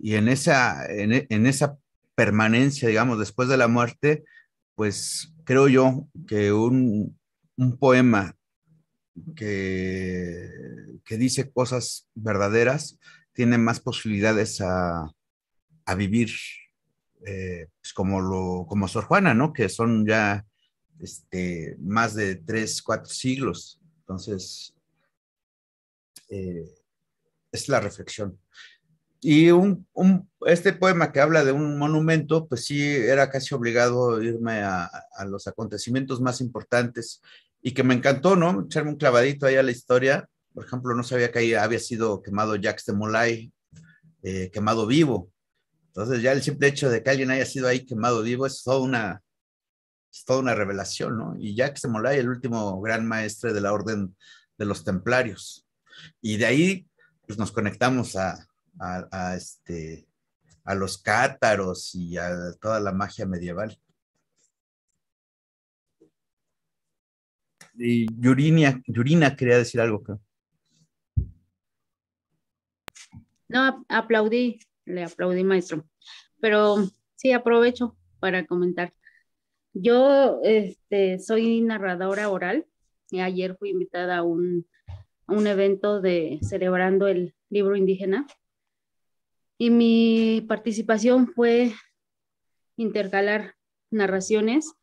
Y en esa, en, esa permanencia, digamos, después de la muerte, pues creo yo que un, poema que, dice cosas verdaderas tiene más posibilidades a, vivir eh, pues, como, lo, como Sor Juana, ¿no? Que son ya este, más de tres, cuatro siglos. Entonces, eh, es la reflexión. Y un, este poema que habla de un monumento, pues sí, era casi obligado irme a, los acontecimientos más importantes y que me encantó, ¿no? Echarme un clavadito ahí a la historia. Por ejemplo, no sabía que había sido quemado Jacques de Molay, eh, quemado vivo. Entonces ya el simple hecho de que alguien haya sido ahí quemado vivo es toda una, es toda una revelación, ¿no? Y Jacques de Molay, el último gran maestre de la orden de los templarios. Y de ahí pues, nos conectamos a, este, a los cátaros y a toda la magia medieval. Y Yurinia, Yurina quería decir algo, creo. No, aplaudí, le aplaudí, maestro. Pero sí, aprovecho para comentar yo este, soy narradora oral. Y ayer fui invitada a un, un evento de celebrando el libro indígena y mi participación fue intercalar narraciones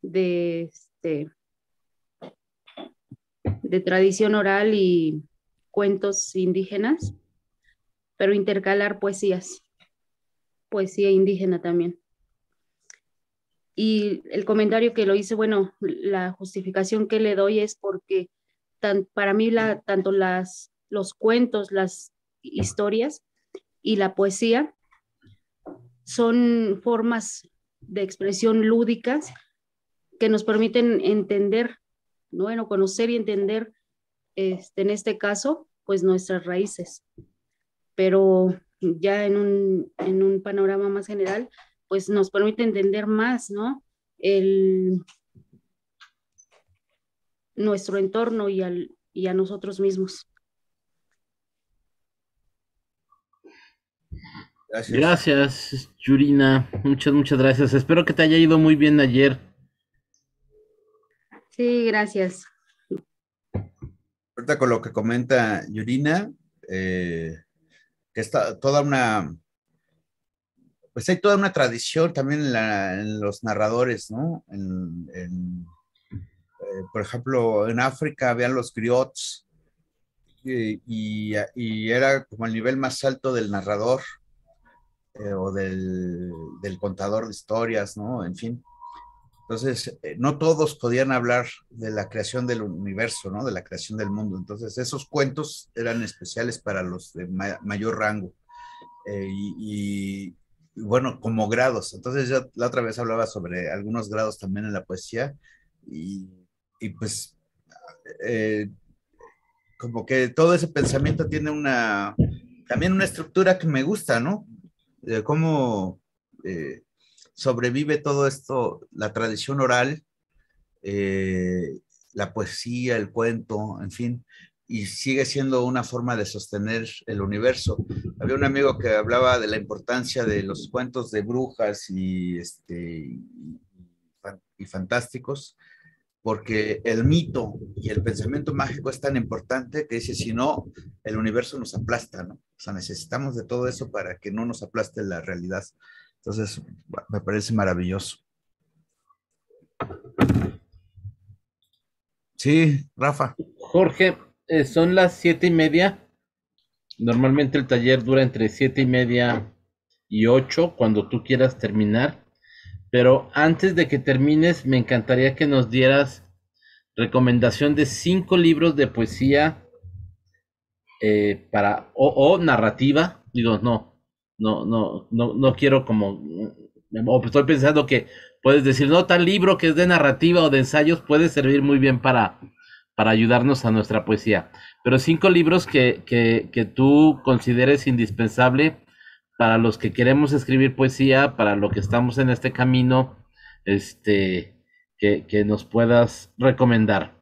de, este, de tradición oral y cuentos indígenas, pero intercalar poesías, poesía indígena también. Y el comentario que lo hice, bueno, la justificación que le doy es porque tan, para mí la, tanto las, los cuentos, las historias y la poesía son formas de expresión lúdicas que nos permiten entender, bueno, conocer y entender, este, en este caso, pues nuestras raíces. Pero ya en un, en un panorama más general, pues nos permite entender más, ¿no? El, nuestro entorno y, al, a nosotros mismos. Gracias. gracias. Yurina. Muchas, muchas gracias. Espero que te haya ido muy bien ayer. Sí, gracias. Ahorita con lo que comenta Yurina, eh, que está toda una pues hay toda una tradición también en, los narradores, ¿no? En, eh, por ejemplo, en África habían los griots y, era como el nivel más alto del narrador eh, o del, del, contador de historias, ¿no? En fin. Entonces, eh, no todos podían hablar de la creación del universo, ¿no? De la creación del mundo. Entonces, esos cuentos eran especiales para los de mayor rango. y, bueno, como grados. Entonces yo la otra vez hablaba sobre algunos grados también en la poesía y, pues eh, como que todo ese pensamiento tiene una, también una estructura que me gusta, ¿no? De cómo eh, sobrevive todo esto, la tradición oral, eh, la poesía, el cuento, en fin y sigue siendo una forma de sostener el universo. Había un amigo que hablaba de la importancia de los cuentos de brujas y, este, y fantásticos, porque el mito y el pensamiento mágico es tan importante que dice, si no, el universo nos aplasta, ¿no? O sea, necesitamos de todo eso para que no nos aplaste la realidad. Entonces, me parece maravilloso. Sí, Rafa. Jorge, eh, son las siete y media. Normalmente el taller dura entre siete y media y ocho cuando tú quieras terminar. Pero antes de que termines, me encantaría que nos dieras recomendación de cinco libros de poesía eh, para o, narrativa. Digo, no, no, no, no, no quiero como estoy pensando que puedes decir, no, tal libro que es de narrativa o de ensayos puede servir muy bien para para ayudarnos a nuestra poesía. Pero cinco libros que, tú consideres indispensable para los que queremos escribir poesía, para los que estamos en este camino, este, que, nos puedas recomendar.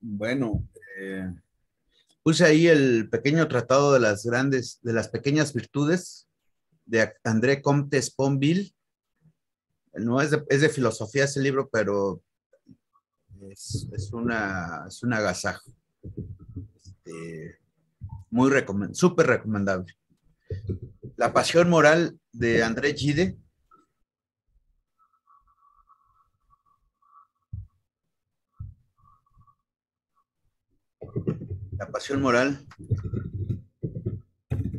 Bueno, eh, puse ahí el pequeño tratado de las grandes, de las pequeñas virtudes de André Comte Sponville. No es es de filosofía ese libro, pero es, una, es un agasajo. Este, muy recomendable, súper recomendable. La pasión moral de Andrés Gide. La pasión moral.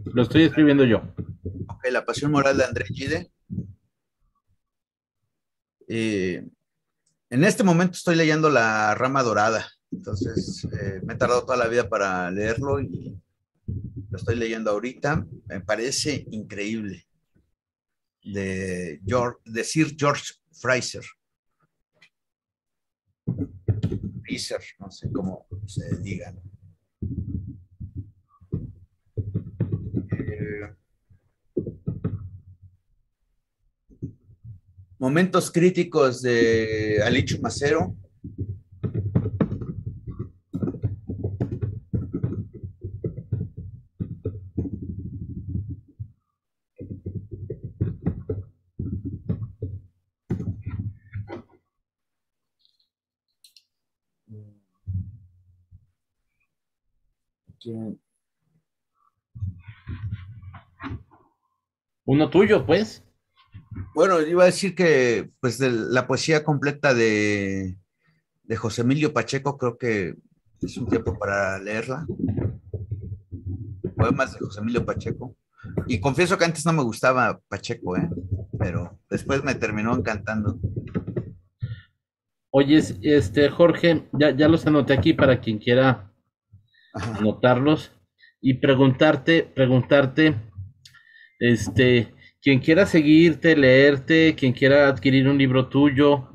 Lo estoy escribiendo yo. Ok, la pasión moral de Andrés Gide. Eh, en este momento estoy leyendo La Rama Dorada, entonces eh, me he tardado toda la vida para leerlo y lo estoy leyendo ahorita. Me parece increíble. De, George, Sir George Fraser. Fraser, no sé cómo se diga. momentos críticos de Alicho Macero. Uno tuyo, pues. Bueno, iba a decir que pues la poesía completa de, José Emilio Pacheco, creo que es un tiempo para leerla. Poemas de José Emilio Pacheco. Y confieso que antes no me gustaba Pacheco, ¿eh? pero después me terminó encantando. Oye, este, Jorge, ya, ya los anoté aquí para quien quiera anotarlos y preguntarte, preguntarte, este, quien quiera seguirte, leerte, quien quiera adquirir un libro tuyo,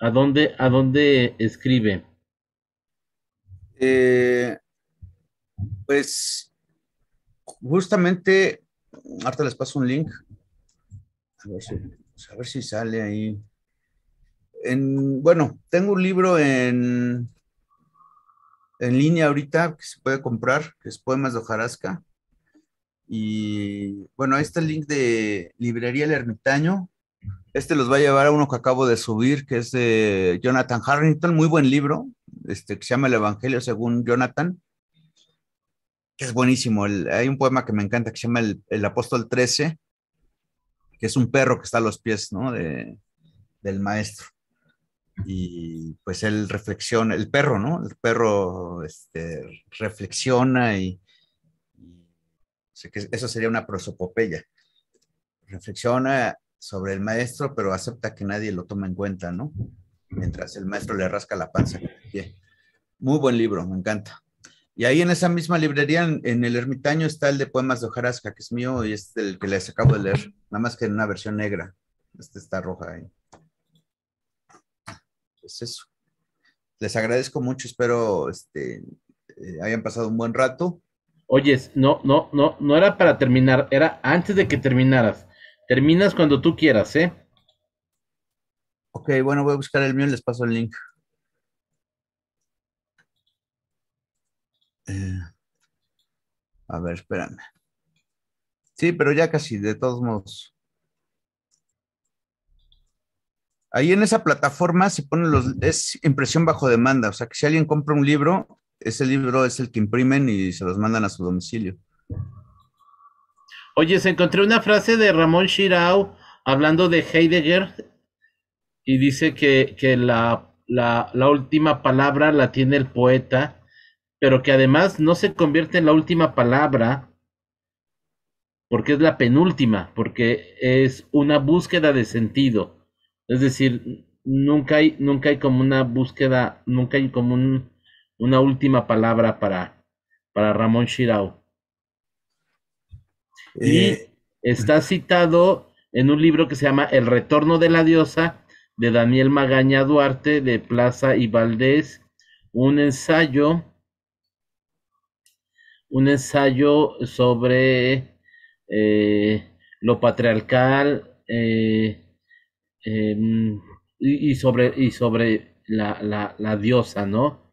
¿a dónde, a dónde escribe? Eh, pues justamente, ahorita les paso un link. Pues, a ver si, sale ahí. En, bueno, tengo un libro en, en línea ahorita que se puede comprar, que es Poemas de Hojarasca. Y bueno, este link de Librería El Ermitaño, este los va a llevar a uno que acabo de subir, que es de Jonathan Harrington, muy buen libro, este, que se llama El Evangelio según Jonathan, que es buenísimo. hay un poema que me encanta que se llama El, Apóstol 13, que es un perro que está a los pies del maestro. Y pues él reflexiona, el perro, ¿no? El perro este, reflexiona y o que eso sería una prosopopeya. Reflexiona sobre el maestro, pero acepta que nadie lo toma en cuenta, ¿no? Mientras el maestro le rasca la panza. Bien. Muy buen libro, me encanta. Y ahí en esa misma librería, en, el ermitaño, está el de poemas de Ojarasca, que es mío y es el que les acabo de leer, nada más que en una versión negra. Este está roja ahí. Es pues eso. Les agradezco mucho, espero este, eh, hayan pasado un buen rato Oyes, no, no, no, no era para terminar, era antes de que terminaras. Terminas cuando tú quieras, ¿eh? Ok, bueno, voy a buscar el mío y les paso el link. Eh, a ver, espérame. Sí, pero ya casi, de todos modos. Ahí en esa plataforma se pone los, es impresión bajo demanda, o sea que si alguien compra un libro, ese libro es el que imprimen y se los mandan a su domicilio. Oye, se encontré una frase de Ramón Shirao hablando de Heidegger y dice que, la, última palabra la tiene el poeta, pero que además no se convierte en la última palabra porque es la penúltima, porque es una búsqueda de sentido. Es decir, nunca hay, nunca hay como una búsqueda, nunca hay como un, una última palabra para, para Ramón Shirao. y eh, está citado en un libro que se llama El retorno de la diosa de Daniel Magaña Duarte de Plaza y Valdés, un ensayo un ensayo sobre eh, lo patriarcal eh, em, y, sobre y sobre la, la diosa, ¿no?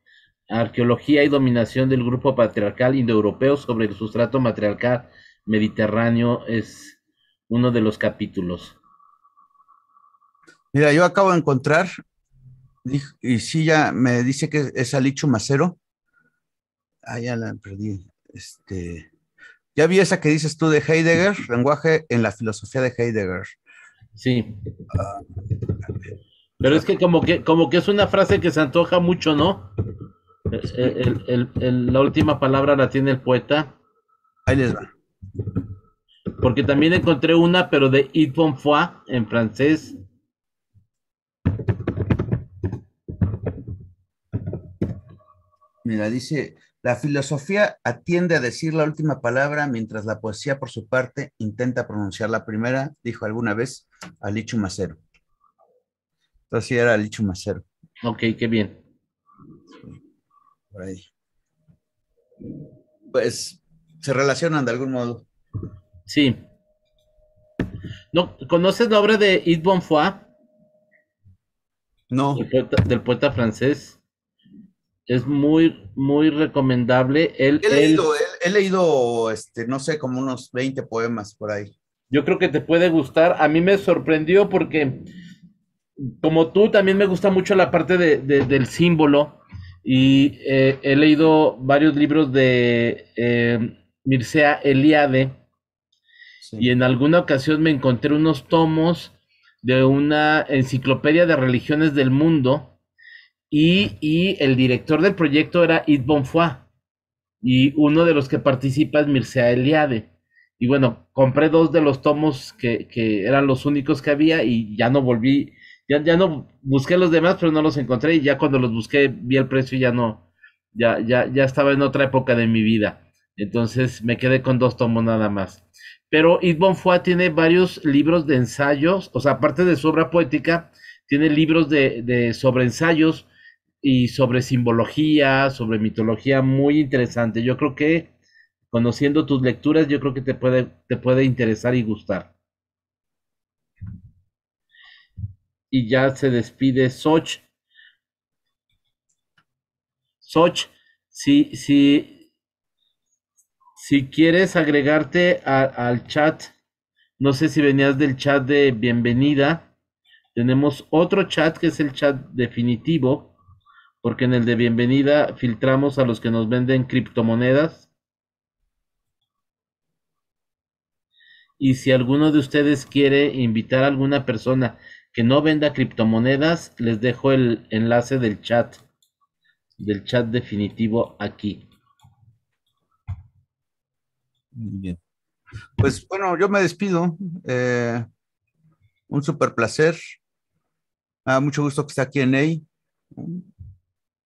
arqueología y dominación del grupo patriarcal indoeuropeo sobre el sustrato matriarcal mediterráneo es uno de los capítulos. Mira, yo acabo de encontrar, y sí, ya me dice que es Alicho Macero. Ah, ya la perdí. Este, ya vi esa que dices tú de Heidegger, lenguaje en la filosofía de Heidegger. Sí. Ah, Pero es que como que como que es una frase que se antoja mucho, ¿no? Eh, la última palabra la tiene el poeta. Ahí les va. Porque también encontré una, pero de Yvonne Foi en francés. Mira, dice, la filosofía atiende a decir la última palabra mientras la poesía, por su parte, intenta pronunciar la primera, dijo alguna vez Alichu Macero. Entonces era Alichu Macero. Ok, qué bien por ahí. Pues se relacionan de algún modo. Sí. ¿No, ¿Conoces la obra de Yves Bonfoy? No. Del poeta, francés. Es muy, muy recomendable. he, leído, he, leído, este, no sé, como unos 20 poemas por ahí. Yo creo que te puede gustar. A mí me sorprendió porque, como tú, también me gusta mucho la parte del símbolo. Y eh, he leído varios libros de eh, Mircea Eliade. Y en alguna ocasión me encontré unos tomos de una enciclopedia de religiones del mundo. Y, el director del proyecto era Yves Bonfoy. Y uno de los que participa es Mircea Eliade. Y bueno, compré dos de los tomos que, que eran los únicos que había y ya no volví ya, no busqué los demás, pero no los encontré. Y ya cuando los busqué, vi el precio y ya no. Ya, ya, ya estaba en otra época de mi vida. Entonces me quedé con dos tomos nada más. Pero Yves Bonfoy tiene varios libros de ensayos, o sea, aparte de su obra poética, tiene libros de, de sobre ensayos y sobre simbología, sobre mitología, muy interesante. Yo creo que conociendo tus lecturas, yo creo que te puede, te puede interesar y gustar. y ya se despide Soch. Soch, si, si, si quieres agregarte al chat, no sé si venías del chat de bienvenida, tenemos otro chat que es el chat definitivo, porque en el de bienvenida filtramos a los que nos venden criptomonedas. Y si alguno de ustedes quiere invitar a alguna persona que no venda criptomonedas. Les dejo el enlace del chat, del chat definitivo aquí. Muy bien. Pues bueno, yo me despido. Eh, un súper placer. mucho gusto que esté aquí en Ney.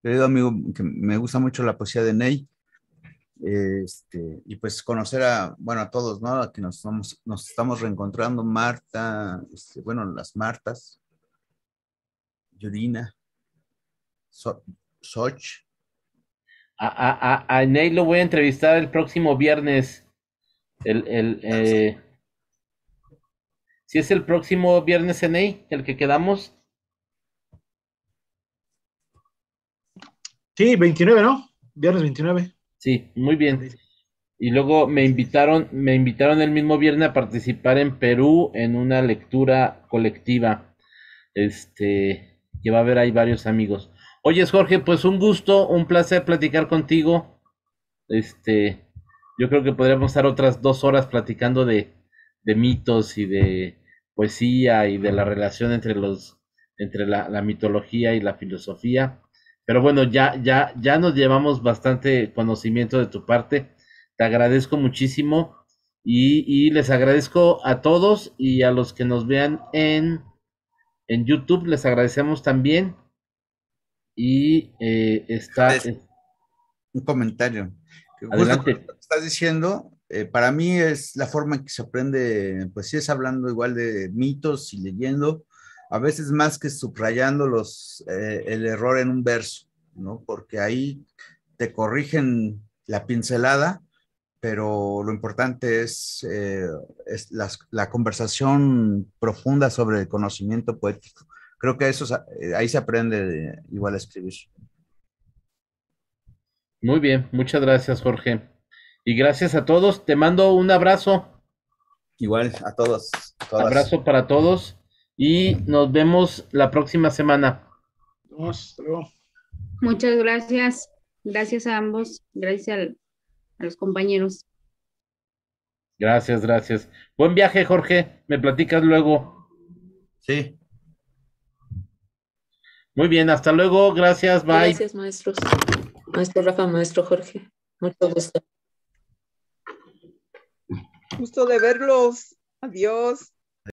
Querido amigo, que me gusta mucho la poesía de Ney. Este, y pues conocer a, bueno, a todos, ¿no? A que nos, nos estamos reencontrando, Marta, este, bueno, las Martas, Yurina, Soch. A, a, Ney lo voy a entrevistar el próximo viernes. El, ah, si eh, es el próximo viernes, Ney, el que quedamos. Sí, 29, ¿no? Viernes 29. Sí, muy bien. Y luego me invitaron, me invitaron el mismo viernes a participar en Perú en una lectura colectiva. Este, que va a haber ahí varios amigos. Oye, Jorge, pues un gusto, un placer platicar contigo. Este, yo creo que podríamos estar otras dos horas platicando de, mitos y de poesía y de la relación entre los, entre la mitología y la filosofía. Pero bueno, ya, ya, ya nos llevamos bastante conocimiento de tu parte. Te agradezco muchísimo y, les agradezco a todos y a los que nos vean en, en YouTube. Les agradecemos también. Y eh, está... un comentario. que estás diciendo, eh, para mí es la forma en que se aprende, pues sí es hablando igual de mitos y leyendo, a veces más que subrayando los, eh, el error en un verso, ¿no? Porque ahí te corrigen la pincelada, pero lo importante es, eh, la conversación profunda sobre el conocimiento poético. Creo que eso eh, ahí se aprende igual a escribir. Muy bien, muchas gracias Jorge. Y gracias a todos. Te mando un abrazo. Igual a todos. Abrazo para todos. Y nos vemos la próxima semana. luego. Muchas gracias. Gracias a ambos. Gracias a los compañeros. Gracias, gracias. Buen viaje, Jorge. Me platicas luego. Sí. Muy bien, hasta luego. Gracias, bye. Gracias, maestros. Maestro Rafa, maestro Jorge. Mucho gusto. Gusto de verlos. Adiós.